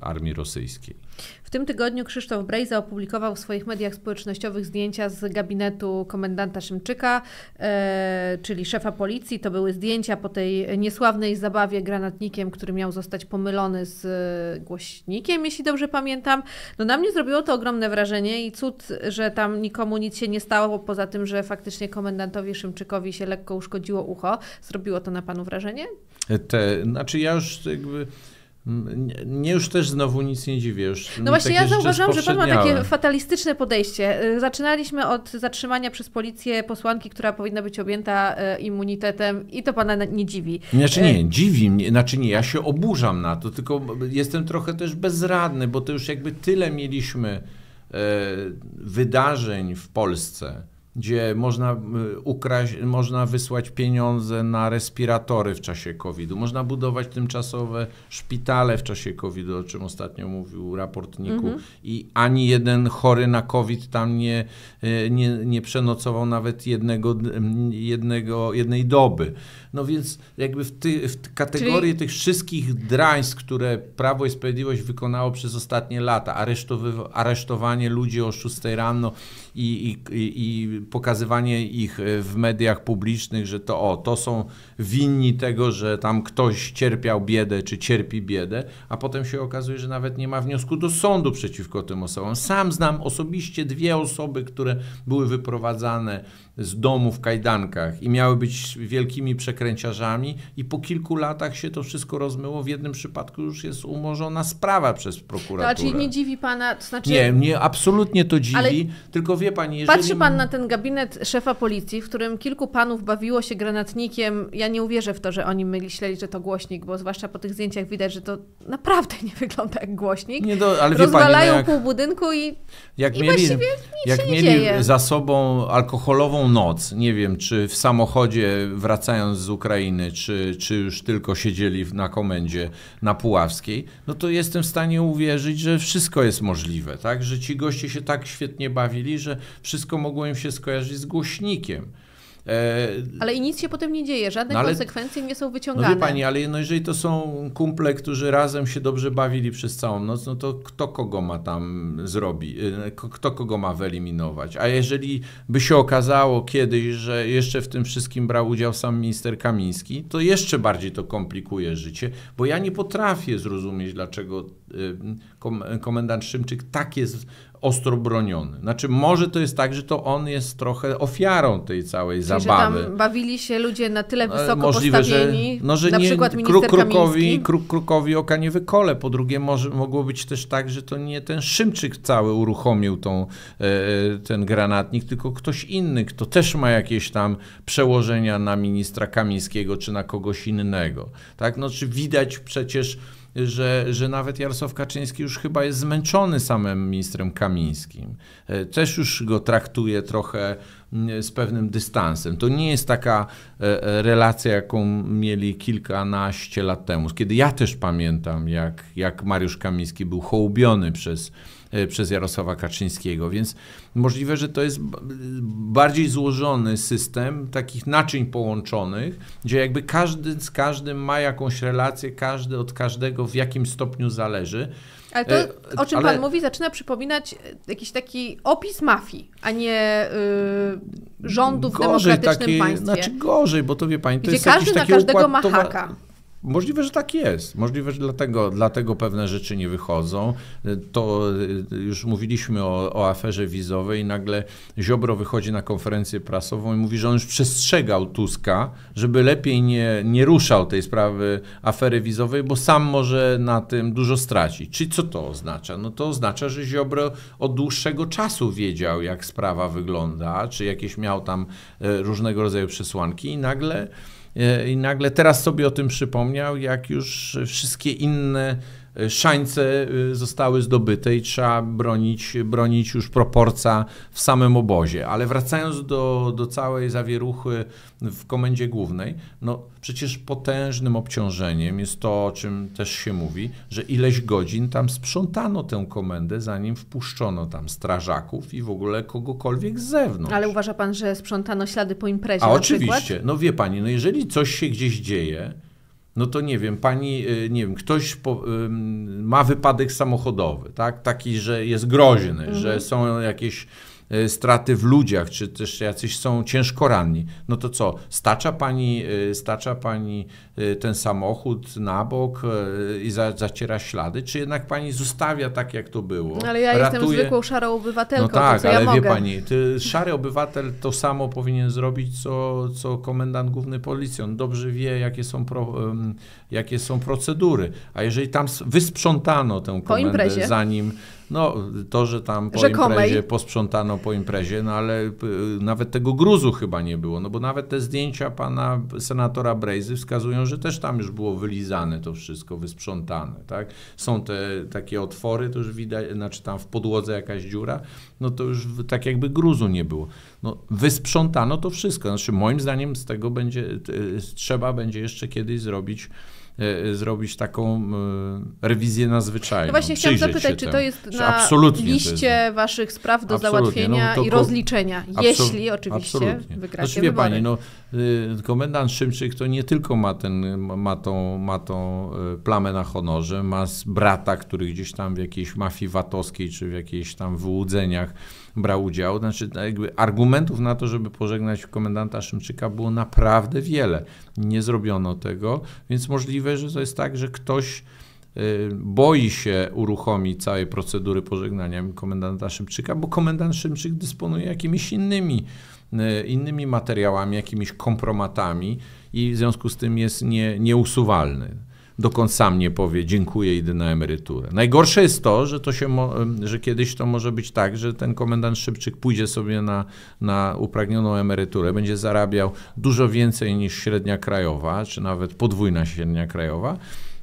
armii rosyjskiej. W tym tygodniu Krzysztof Brejza opublikował w swoich mediach społecznościowych zdjęcia z gabinetu komendanta Szymczyka, e, czyli szefa policji. To były zdjęcia po tej niesławnej zabawie granatnikiem, który miał zostać pomylony z e, głośnikiem, jeśli dobrze pamiętam. No na mnie zrobiło to ogromne wrażenie i cud, że tam nikomu nic się nie stało, poza tym, że faktycznie komendantowi Szymczykowi się lekko uszkodziło ucho. Zrobiło to na panu wrażenie? E, te, znaczy ja już jakby mnie już też znowu nic nie dziwię. Już no właśnie, ja zauważam, że pan ma takie fatalistyczne podejście. Y, zaczynaliśmy od zatrzymania przez policję posłanki, która powinna być objęta y, immunitetem, i to pana nie dziwi. Znaczy y, nie, dziwi mnie, znaczy nie, ja się oburzam na to, tylko jestem trochę też bezradny, bo to już jakby tyle mieliśmy e, wydarzeń w Polsce gdzie można y, ukraść, można wysłać pieniądze na respiratory w czasie COVID-u, można budować tymczasowe szpitale w czasie COVID-u, o czym ostatnio mówił raportniku mm -hmm. i ani jeden chory na COVID tam nie, y, nie, nie przenocował nawet jednego, jednego, jednej doby. No więc jakby w, ty, w kategorii Czyli... tych wszystkich draństw, które Prawo i Sprawiedliwość wykonało przez ostatnie lata, aresztowanie ludzi o 6 rano i, i, i pokazywanie ich e, w mediach publicznych, że to o, to są winni tego, że tam ktoś cierpiał biedę, czy cierpi biedę, a potem się okazuje, że nawet nie ma wniosku do sądu przeciwko tym osobom. Sam znam osobiście dwie osoby, które były wyprowadzane z domu w kajdankach i miały być wielkimi przekręciarzami i po kilku latach się to wszystko rozmyło. W jednym przypadku już jest umorzona sprawa przez prokuraturę. No, czyli nie dziwi pana, to znaczy... Nie, mnie absolutnie to dziwi, Ale tylko wie pani, jeżeli... Patrzy pan na ten gabinet szefa policji, w którym kilku panów bawiło się granatnikiem. Ja nie uwierzę w to, że oni myśleli, że to głośnik, bo zwłaszcza po tych zdjęciach widać, że to naprawdę nie wygląda jak głośnik. Nie do, ale Rozwalają pani, no jak, pół budynku i, jak i mieli, właściwie nic jak się mieli dzieje. za sobą alkoholową noc, nie wiem czy w samochodzie wracając z Ukrainy, czy, czy już tylko siedzieli na komendzie na Puławskiej, no to jestem w stanie uwierzyć, że wszystko jest możliwe, tak? Że ci goście się tak świetnie bawili, że wszystko mogło im się skojarzyć z głośnikiem. E, ale i nic się potem nie dzieje, żadne no ale, konsekwencje nie są wyciągane. No wie pani, ale no jeżeli to są kumple, którzy razem się dobrze bawili przez całą noc, no to kto kogo ma tam zrobić, e, kto kogo ma wyeliminować. A jeżeli by się okazało kiedyś, że jeszcze w tym wszystkim brał udział sam minister Kamiński, to jeszcze bardziej to komplikuje życie, bo ja nie potrafię zrozumieć, dlaczego e, komendant Szymczyk tak jest ostro broniony. Znaczy, może to jest tak, że to on jest trochę ofiarą tej całej Czyli, zabawy. Że tam bawili się ludzie na tyle e, wysoko Możliwe, postawieni, że, no, że na nie, przykład minister kruk, krukowi, kruk, krukowi oka nie wykole. Po drugie, może, mogło być też tak, że to nie ten Szymczyk cały uruchomił tą, e, e, ten granatnik, tylko ktoś inny, kto też ma jakieś tam przełożenia na ministra Kamińskiego czy na kogoś innego. Tak? No, czy widać przecież że, że nawet Jarosław Kaczyński już chyba jest zmęczony samym ministrem Kamińskim. E, też już go traktuje trochę mm, z pewnym dystansem. To nie jest taka e, e, relacja, jaką mieli kilkanaście lat temu. Kiedy ja też pamiętam, jak, jak Mariusz Kamiński był hołubiony przez E, przez Jarosława Kaczyńskiego. Więc możliwe, że to jest bardziej złożony system takich naczyń połączonych, gdzie jakby każdy z każdym ma jakąś relację, każdy od każdego w jakim stopniu zależy. Ale to, e, o czym Ale... pan mówi, zaczyna przypominać jakiś taki opis mafii, a nie yy, rządów gorzej demokratycznym takie, państwie. Znaczy gorzej, bo to wie pani, to Gdzie jest każdy jakiś na każdego ma haka. Możliwe, że tak jest. Możliwe, że dlatego, dlatego pewne rzeczy nie wychodzą. To y, już mówiliśmy o, o aferze wizowej. Nagle Ziobro wychodzi na konferencję prasową i mówi, że on już przestrzegał Tuska, żeby lepiej nie, nie ruszał tej sprawy afery wizowej, bo sam może na tym dużo stracić. Czyli co to oznacza? No to oznacza, że Ziobro od dłuższego czasu wiedział, jak sprawa wygląda, czy jakieś miał tam y, różnego rodzaju przesłanki i nagle E, I nagle teraz sobie o tym przypomniał, jak już wszystkie inne E, szańce e, zostały zdobyte i trzeba bronić, bronić już proporca w samym obozie. Ale wracając do, do całej zawieruchy w komendzie głównej, no przecież potężnym obciążeniem jest to, o czym też się mówi, że ileś godzin tam sprzątano tę komendę, zanim wpuszczono tam strażaków i w ogóle kogokolwiek z zewnątrz. Ale uważa pan, że sprzątano ślady po imprezie? A oczywiście, przykład? no wie pani, no jeżeli coś się gdzieś dzieje, no to nie wiem, pani, y, nie wiem, ktoś po, ma wypadek samochodowy, tak? taki, że jest groźny, że mhm. są jakieś E, straty w ludziach, czy też jacyś są ciężko ranni, no to co, stacza pani, e, stacza pani e, ten samochód na bok i za, zaciera ślady, czy jednak pani zostawia tak, jak to było? ale ja ratuje... jestem zwykłą szarą obywatelką, no tak, to, ale ja mogę. wie pani, ty, szary obywatel to samo powinien zrobić, co, co komendant główny policji. On dobrze wie, jakie są, pro, jakie są procedury. A jeżeli tam wysprzątano tę komendę, zanim no, to, że tam po Rzekomej. imprezie posprzątano po imprezie, no ale y, nawet tego gruzu chyba nie było, no bo nawet te zdjęcia pana senatora Brejzy wskazują, że też tam już było wylizane to wszystko, wysprzątane, tak? Są te takie otwory, to już widać, znaczy tam w podłodze jakaś dziura, no to już tak jakby gruzu nie było. No, wysprzątano to wszystko, znaczy moim zdaniem z tego będzie, y, trzeba będzie jeszcze kiedyś zrobić E, e, zrobić taką e, rewizję nadzwyczajną. No właśnie chciałam zapytać, czy to jest na absolutnie liście jest... waszych spraw do absolutnie. No załatwienia no, i rozliczenia, jeśli oczywiście absolutnie. wygracie znaczy, wie wybory. Pani, no, y, komendant Szymczyk to nie tylko ma, ten, ma, tą, ma tą y, plamę na honorze, ma brata, który gdzieś tam w jakiejś mafii VAT-owskiej czy w jakichś tam wyłudzeniach brał udział. Znaczy, no, jakby argumentów na to, żeby pożegnać komendanta Szymczyka było naprawdę wiele. Nie zrobiono tego, więc możliwe, że to jest tak, że ktoś y, boi się uruchomić całej procedury pożegnania komendanta Szymczyka, bo komendant Szymczyk dysponuje jakimiś innymi, y, innymi materiałami, jakimiś kompromatami i w związku z tym jest nie, nieusuwalny dokąd sam nie powie dziękuję, idę na emeryturę. Najgorsze jest to, że, to się że kiedyś to może być tak, że ten komendant Szybczyk pójdzie sobie na, na upragnioną emeryturę, będzie zarabiał dużo więcej niż średnia krajowa, czy nawet podwójna średnia krajowa,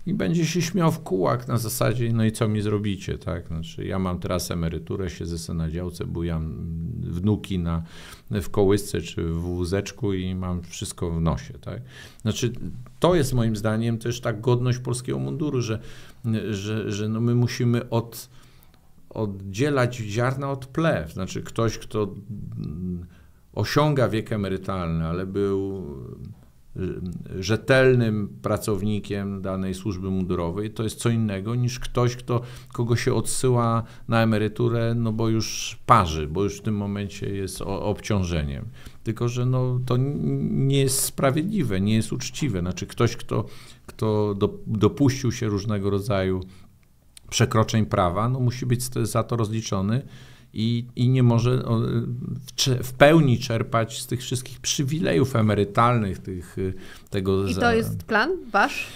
i będzie się śmiał w kółak na zasadzie, no i co mi zrobicie, tak? Znaczy, ja mam teraz emeryturę, siedzę sobie na działce, bujam wnuki na, w kołysce czy w wózeczku i mam wszystko w nosie, tak? Znaczy, to jest moim zdaniem też ta godność polskiego munduru, że, że, że no my musimy od, oddzielać ziarna od plew. Znaczy ktoś, kto mm, osiąga wiek emerytalny, ale był y, rzetelnym pracownikiem danej służby mundurowej, to jest co innego niż ktoś, kto, kogo się odsyła na emeryturę, no bo już parzy, bo już w tym momencie jest obciążeniem. Tylko, że no, to nie jest sprawiedliwe, nie jest uczciwe. Znaczy ktoś, kto, kto do, dopuścił się różnego rodzaju przekroczeń prawa, no, musi być za to rozliczony i, i nie może w pełni czerpać z tych wszystkich przywilejów emerytalnych, tych, y, tego... I to jest plan wasz?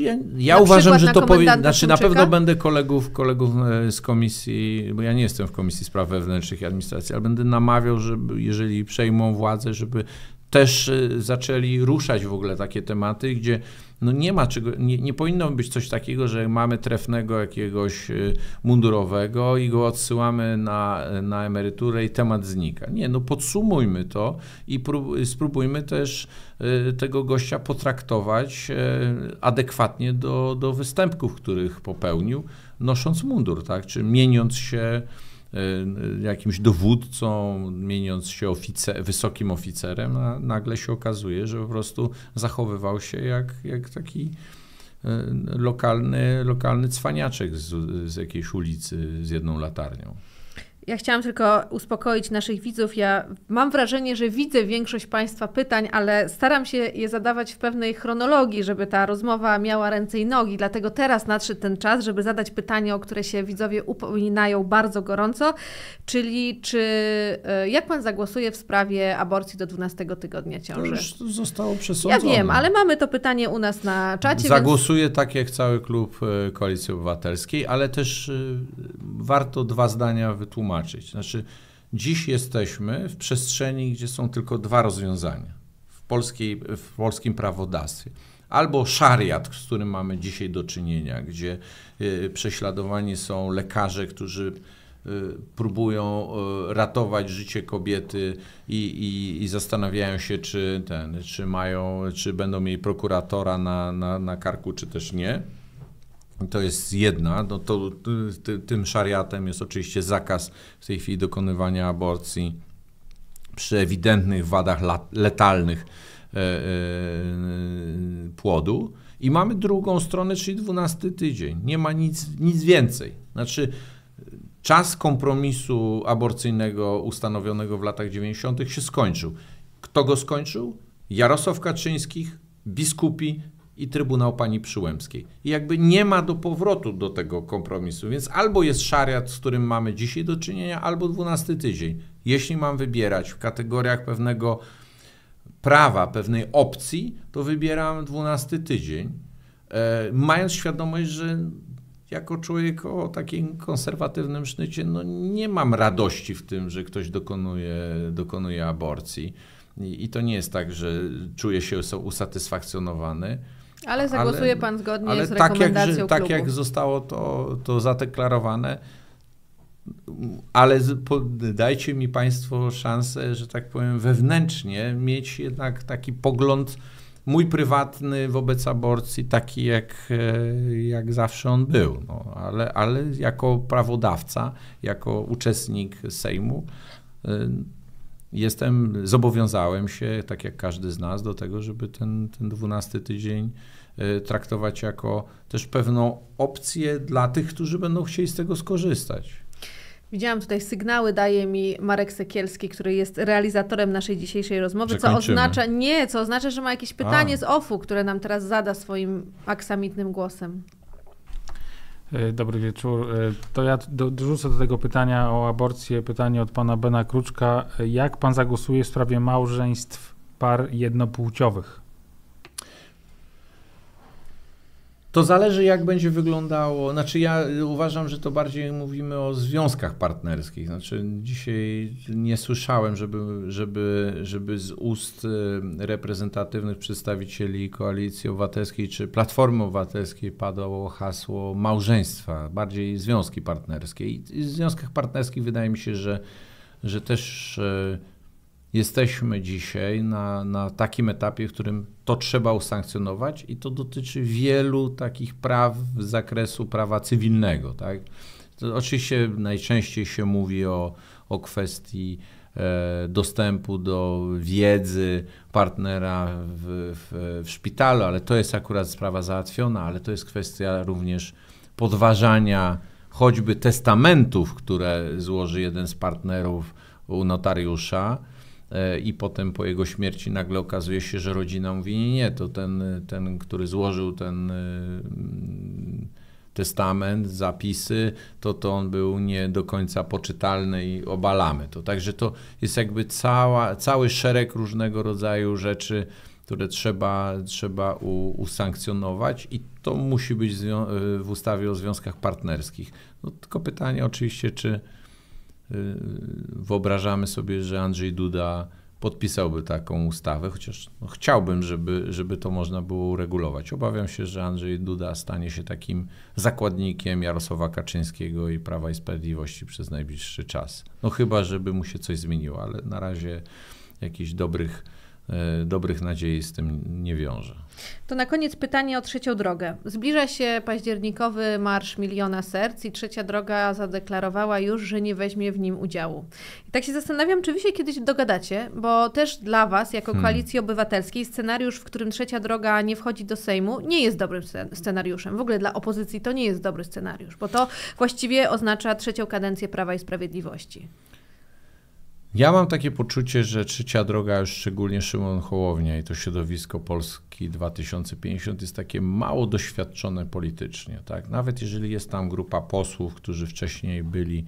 Ja, ja uważam, że to powie... Znaczy na pewno będę kolegów, kolegów e, z komisji, bo ja nie jestem w Komisji Spraw Wewnętrznych i Administracji, ale będę namawiał, żeby jeżeli przejmą władzę, żeby też y, zaczęli ruszać w ogóle takie tematy, gdzie no nie ma czego, nie, nie, powinno być coś takiego, że mamy trefnego jakiegoś y, mundurowego i go odsyłamy na, na emeryturę i temat znika. Nie, no podsumujmy to i prób, spróbujmy też y, tego gościa potraktować adekwatnie do, do występków, których popełnił, nosząc mundur, tak, czy mieniąc się Y, jakimś dowódcą, mieniąc się oficer, wysokim oficerem, nagle się okazuje, że po prostu zachowywał się jak, jak taki y, lokalny, lokalny cwaniaczek z, z jakiejś ulicy z jedną latarnią. Ja chciałam tylko uspokoić naszych widzów. Ja mam wrażenie, że widzę większość Państwa pytań, ale staram się je zadawać w pewnej chronologii, żeby ta rozmowa miała ręce i nogi. Dlatego teraz nadszedł ten czas, żeby zadać pytanie, o które się widzowie upominają bardzo gorąco, czyli czy e, jak Pan zagłosuje w sprawie aborcji do 12 tygodnia ciąży? To już zostało przesądzone. Ja wiem, ale mamy to pytanie u nas na czacie. Zagłosuję więc... tak jak cały klub e, Koalicji Obywatelskiej, ale też e, warto dwa zdania wytłumaczyć tłumaczyć. Znaczy, dziś jesteśmy w przestrzeni, gdzie są tylko dwa rozwiązania w, polskiej, w polskim prawodawstwie. Albo szariat, z którym mamy dzisiaj do czynienia, gdzie y, prześladowani są lekarze, którzy y, próbują y, ratować życie kobiety i, i, i, zastanawiają się, czy, ten, czy mają, czy będą mieli prokuratora na, na, na karku, czy też nie. To jest jedna, no to y, ty, tym szariatem jest oczywiście zakaz w tej chwili dokonywania aborcji przy ewidentnych wadach letalnych e, e, płodu. I mamy drugą stronę, czyli 12 tydzień. Nie ma nic, nic więcej. Znaczy, czas kompromisu aborcyjnego ustanowionego w latach 90. się skończył. Kto go skończył? Jarosław Kaczyńskich, biskupi, i Trybunał Pani Przyłębskiej. I jakby nie ma do powrotu do tego kompromisu, więc albo jest szariat, z którym mamy dzisiaj do czynienia, albo 12 tydzień. Jeśli mam wybierać w kategoriach pewnego prawa, pewnej opcji, to wybieram 12 tydzień, e, mając świadomość, że jako człowiek o takim konserwatywnym sznycie, no nie mam radości w tym, że ktoś dokonuje, dokonuje aborcji. I, I, to nie jest tak, że czuję się usatysfakcjonowany. Ale zagłosuje ale, pan zgodnie ale z tak rekomendacją tak jak, tak jak zostało to, to zadeklarowane, ale dajcie mi Państwo szansę, że tak powiem, wewnętrznie mieć jednak taki pogląd mój prywatny wobec aborcji, taki jak, e, jak zawsze on był. No, ale, ale jako prawodawca, jako uczestnik Sejmu, e, jestem, zobowiązałem się, tak jak każdy z nas, do tego, żeby ten, ten 12 tydzień e, traktować jako też pewną opcję dla tych, którzy będą chcieli z tego skorzystać. Widziałam tutaj sygnały, daje mi Marek Sekielski, który jest realizatorem naszej dzisiejszej rozmowy, co oznacza nie, co oznacza, że ma jakieś pytanie A. z OFU, które nam teraz zada swoim aksamitnym głosem. E, dobry wieczór. E, to ja dorzucę do tego pytania o aborcję pytanie od pana Bena Kruczka. E, jak pan zagłosuje w sprawie małżeństw par jednopłciowych? To zależy, jak będzie wyglądało. Znaczy, ja uważam, że to bardziej mówimy o związkach partnerskich. Znaczy, dzisiaj nie słyszałem, żeby, żeby, żeby z ust y, reprezentatywnych przedstawicieli Koalicji Obywatelskiej czy Platformy Obywatelskiej padało hasło małżeństwa, bardziej związki partnerskie. I w związkach partnerskich wydaje mi się, że, że też y, jesteśmy dzisiaj na, na takim etapie, w którym to trzeba usankcjonować i to dotyczy wielu takich praw z zakresu prawa cywilnego. Tak? To oczywiście najczęściej się mówi o, o kwestii e, dostępu do wiedzy partnera w, w, w, szpitalu, ale to jest akurat sprawa załatwiona, ale to jest kwestia również podważania choćby testamentów, które złoży jeden z partnerów u notariusza. E, i potem po jego śmierci nagle okazuje się, że rodzina mówi nie, nie, to ten, ten który złożył ten e, mm, testament, zapisy, to to on był nie do końca poczytalny i obalamy to. Także to jest jakby cała, cały szereg różnego rodzaju rzeczy, które trzeba, trzeba usankcjonować i to musi być e, w ustawie o związkach partnerskich. No, tylko pytanie oczywiście, czy Y, wyobrażamy sobie, że Andrzej Duda podpisałby taką ustawę, chociaż no, chciałbym, żeby, żeby to można było uregulować. Obawiam się, że Andrzej Duda stanie się takim zakładnikiem Jarosława Kaczyńskiego i Prawa i Sprawiedliwości przez najbliższy czas. No chyba, żeby mu się coś zmieniło, ale na razie jakichś dobrych E, dobrych nadziei z tym nie wiąże. To na koniec pytanie o trzecią drogę. Zbliża się październikowy Marsz Miliona Serc i trzecia droga zadeklarowała już, że nie weźmie w nim udziału. I tak się zastanawiam, czy wy się kiedyś dogadacie, bo też dla was, jako hmm. koalicji obywatelskiej, scenariusz, w którym trzecia droga nie wchodzi do Sejmu, nie jest dobrym scenariuszem. W ogóle dla opozycji to nie jest dobry scenariusz, bo to właściwie oznacza trzecią kadencję Prawa i Sprawiedliwości. Ja mam takie poczucie, że trzecia droga, już szczególnie Szymon Hołownia i to środowisko Polski 2050 jest takie mało doświadczone politycznie. Tak? Nawet jeżeli jest tam grupa posłów, którzy wcześniej byli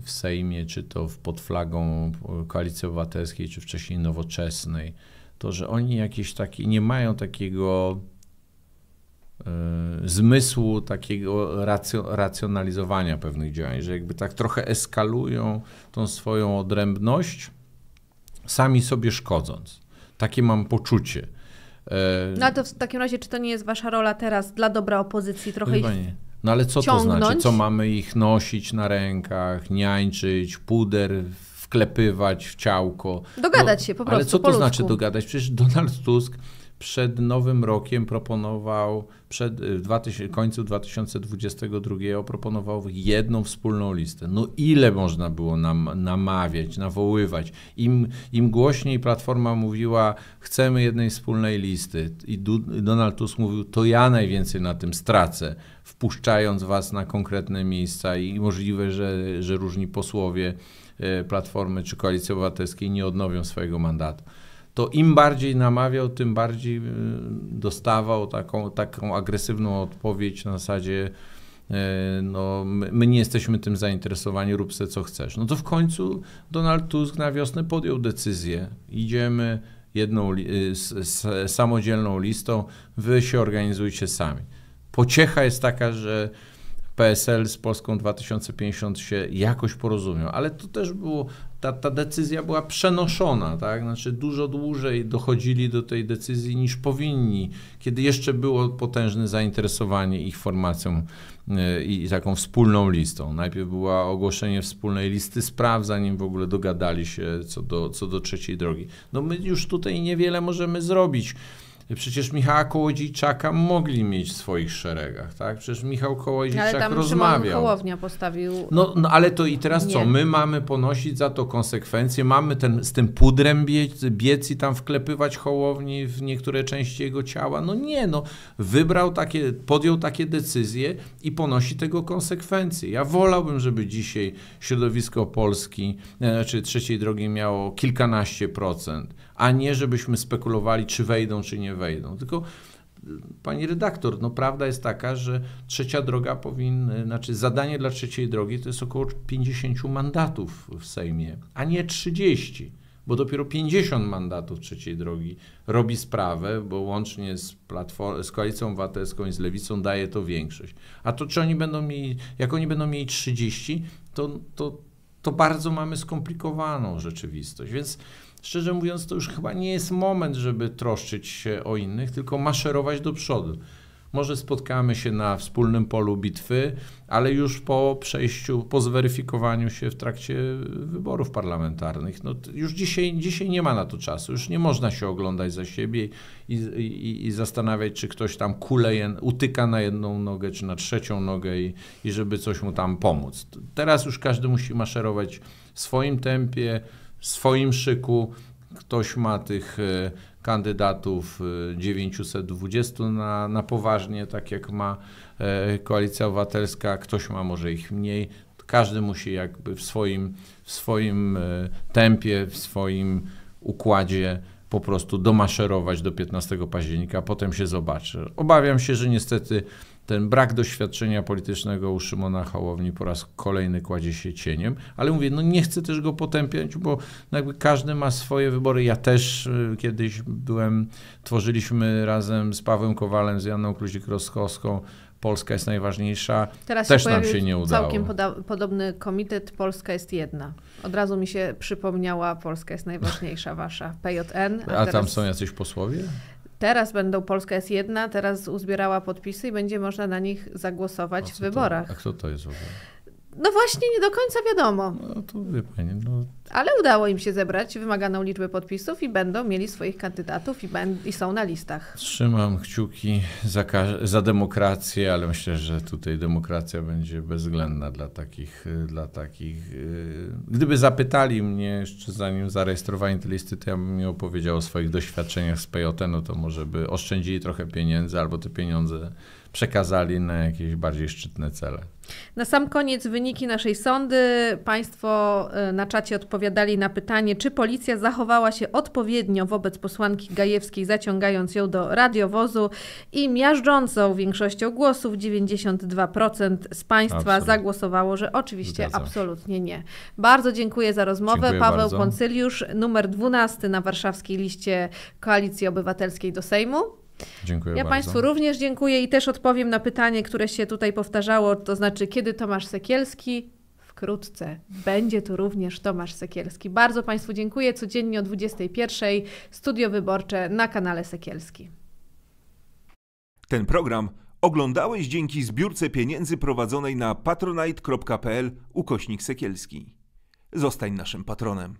w Sejmie, czy to pod flagą Koalicji Obywatelskiej, czy wcześniej Nowoczesnej, to że oni jakieś takie, nie mają takiego Y, zmysłu takiego racjo, racjonalizowania pewnych działań, że jakby tak trochę eskalują tą swoją odrębność, sami sobie szkodząc. Takie mam poczucie. Y, no ale to w takim razie, czy to nie jest wasza rola teraz dla dobra opozycji trochę no, ich nie. No ale co ciągnąć? to znaczy? Co mamy ich nosić na rękach, niańczyć, puder wklepywać w ciałko? Dogadać no, się po prostu. Ale co to znaczy ludzku. znaczy dogadać? Przecież Donald Tusk przed Nowym Rokiem proponował, przed y, w końcu 2022 proponował jedną wspólną listę. No ile można było nam, namawiać, nawoływać? Im, Im głośniej Platforma mówiła, chcemy jednej wspólnej listy i du, Donald Tusk mówił, to ja najwięcej na tym stracę, wpuszczając was na konkretne miejsca i możliwe, że, że różni posłowie y, Platformy czy Koalicji Obywatelskiej nie odnowią swojego mandatu to im bardziej namawiał, tym bardziej y, dostawał taką, taką agresywną odpowiedź na zasadzie y, no, my nie jesteśmy tym zainteresowani, rób se co chcesz. No to w końcu Donald Tusk na wiosnę podjął decyzję. Idziemy jedną z, z y, samodzielną listą, wy się organizujcie sami. Pociecha jest taka, że PSL z Polską 2050 się jakoś porozumiał, ale to też było ta, ta decyzja była przenoszona, tak? Znaczy dużo dłużej dochodzili do tej decyzji niż powinni, kiedy jeszcze było potężne zainteresowanie ich formacją e, i taką wspólną listą. Najpierw było ogłoszenie wspólnej listy spraw, zanim w ogóle dogadali się co do, co do trzeciej drogi. No my już tutaj niewiele możemy zrobić Przecież Michała Kołodziejczaka mogli mieć w swoich szeregach, tak? Przecież Michał Kołodziejczak ale tam rozmawiał. Kołownia postawił. No, no ale to i teraz nie. co? My mamy ponosić za to konsekwencje, mamy ten, z tym pudrem biec, biec i tam wklepywać Hołowni w niektóre części jego ciała. No nie, no wybrał takie, podjął takie decyzje i ponosi tego konsekwencje. Ja wolałbym, żeby dzisiaj środowisko Polski e, czy trzeciej drogi miało kilkanaście procent a nie żebyśmy spekulowali, czy wejdą, czy nie wejdą. Tylko y, pani redaktor, no prawda jest taka, że trzecia droga powinna, y, znaczy zadanie dla trzeciej drogi to jest około 50 mandatów w Sejmie, a nie 30, bo dopiero 50 mandatów trzeciej drogi robi sprawę, bo łącznie z, z koalicją obywatelską i z lewicą daje to większość. A to czy oni będą mieli, jak oni będą mieli 30, to, to, to bardzo mamy skomplikowaną rzeczywistość, więc szczerze mówiąc, to już chyba nie jest moment, żeby troszczyć się o innych, tylko maszerować do przodu. Może spotkamy się na wspólnym polu bitwy, ale już po przejściu, po zweryfikowaniu się w trakcie wyborów parlamentarnych. No, już dzisiaj, dzisiaj nie ma na to czasu, już nie można się oglądać za siebie i, i, i zastanawiać, czy ktoś tam kuleje, utyka na jedną nogę, czy na trzecią nogę i, i żeby coś mu tam pomóc. Teraz już każdy musi maszerować w swoim tempie, w swoim szyku. Ktoś ma tych e, kandydatów 920 e, na, na poważnie, tak jak ma e, koalicja obywatelska, ktoś ma może ich mniej. Każdy musi jakby w swoim, w swoim tempie, w swoim układzie po prostu domaszerować do 15 października, potem się zobaczy. Obawiam się, że niestety ten brak doświadczenia politycznego u Szymona Hołowni po raz kolejny kładzie się cieniem, ale mówię, no nie chcę też go potępiać, bo no jakby każdy ma swoje wybory. Ja też y, kiedyś byłem, tworzyliśmy razem z Pawłem Kowalem, z Janą Kluzik-Roskowską Polska jest najważniejsza, Teraz też się nam się nie udało. całkiem podobny komitet Polska jest jedna. Od razu mi się przypomniała Polska jest najważniejsza wasza, PJN. A, a teraz... tam są jacyś posłowie? teraz będą, Polska jest jedna, teraz uzbierała podpisy i będzie można na nich zagłosować w wyborach. To, a kto to jest w ogóle? No właśnie, nie do końca wiadomo. No, no to wie pani, no... Ale udało im się zebrać wymaganą liczbę podpisów i będą mieli swoich kandydatów i, i są na listach. Trzymam kciuki za, za, demokrację, ale myślę, że tutaj demokracja będzie bezwzględna dla takich, dla takich. Y, gdyby zapytali mnie jeszcze zanim zarejestrowali te listy, to ja bym mi opowiedział o swoich doświadczeniach z PJN, no to może by oszczędzili trochę pieniędzy albo te pieniądze przekazali na jakieś bardziej szczytne cele. Na sam koniec wyniki naszej sądy. Państwo y, na czacie odpowiadali na pytanie, czy policja zachowała się odpowiednio wobec posłanki Gajewskiej, zaciągając ją do radiowozu i miażdżącą większością głosów 92% z Państwa absolutnie. zagłosowało, że oczywiście Zgadzam. absolutnie nie. Bardzo dziękuję za rozmowę. Dziękuję Paweł bardzo. Koncyliusz, numer 12 na warszawskiej liście Koalicji Obywatelskiej do Sejmu. Dziękuję ja bardzo. Państwu również dziękuję i też odpowiem na pytanie, które się tutaj powtarzało, to znaczy kiedy Tomasz Sekielski? Wkrótce będzie tu również Tomasz Sekielski. Bardzo Państwu dziękuję. Codziennie o 21.00 Studio Wyborcze na kanale Sekielski. Ten program oglądałeś dzięki zbiórce pieniędzy prowadzonej na patronite.pl ukośnik Sekielski. Zostań naszym patronem.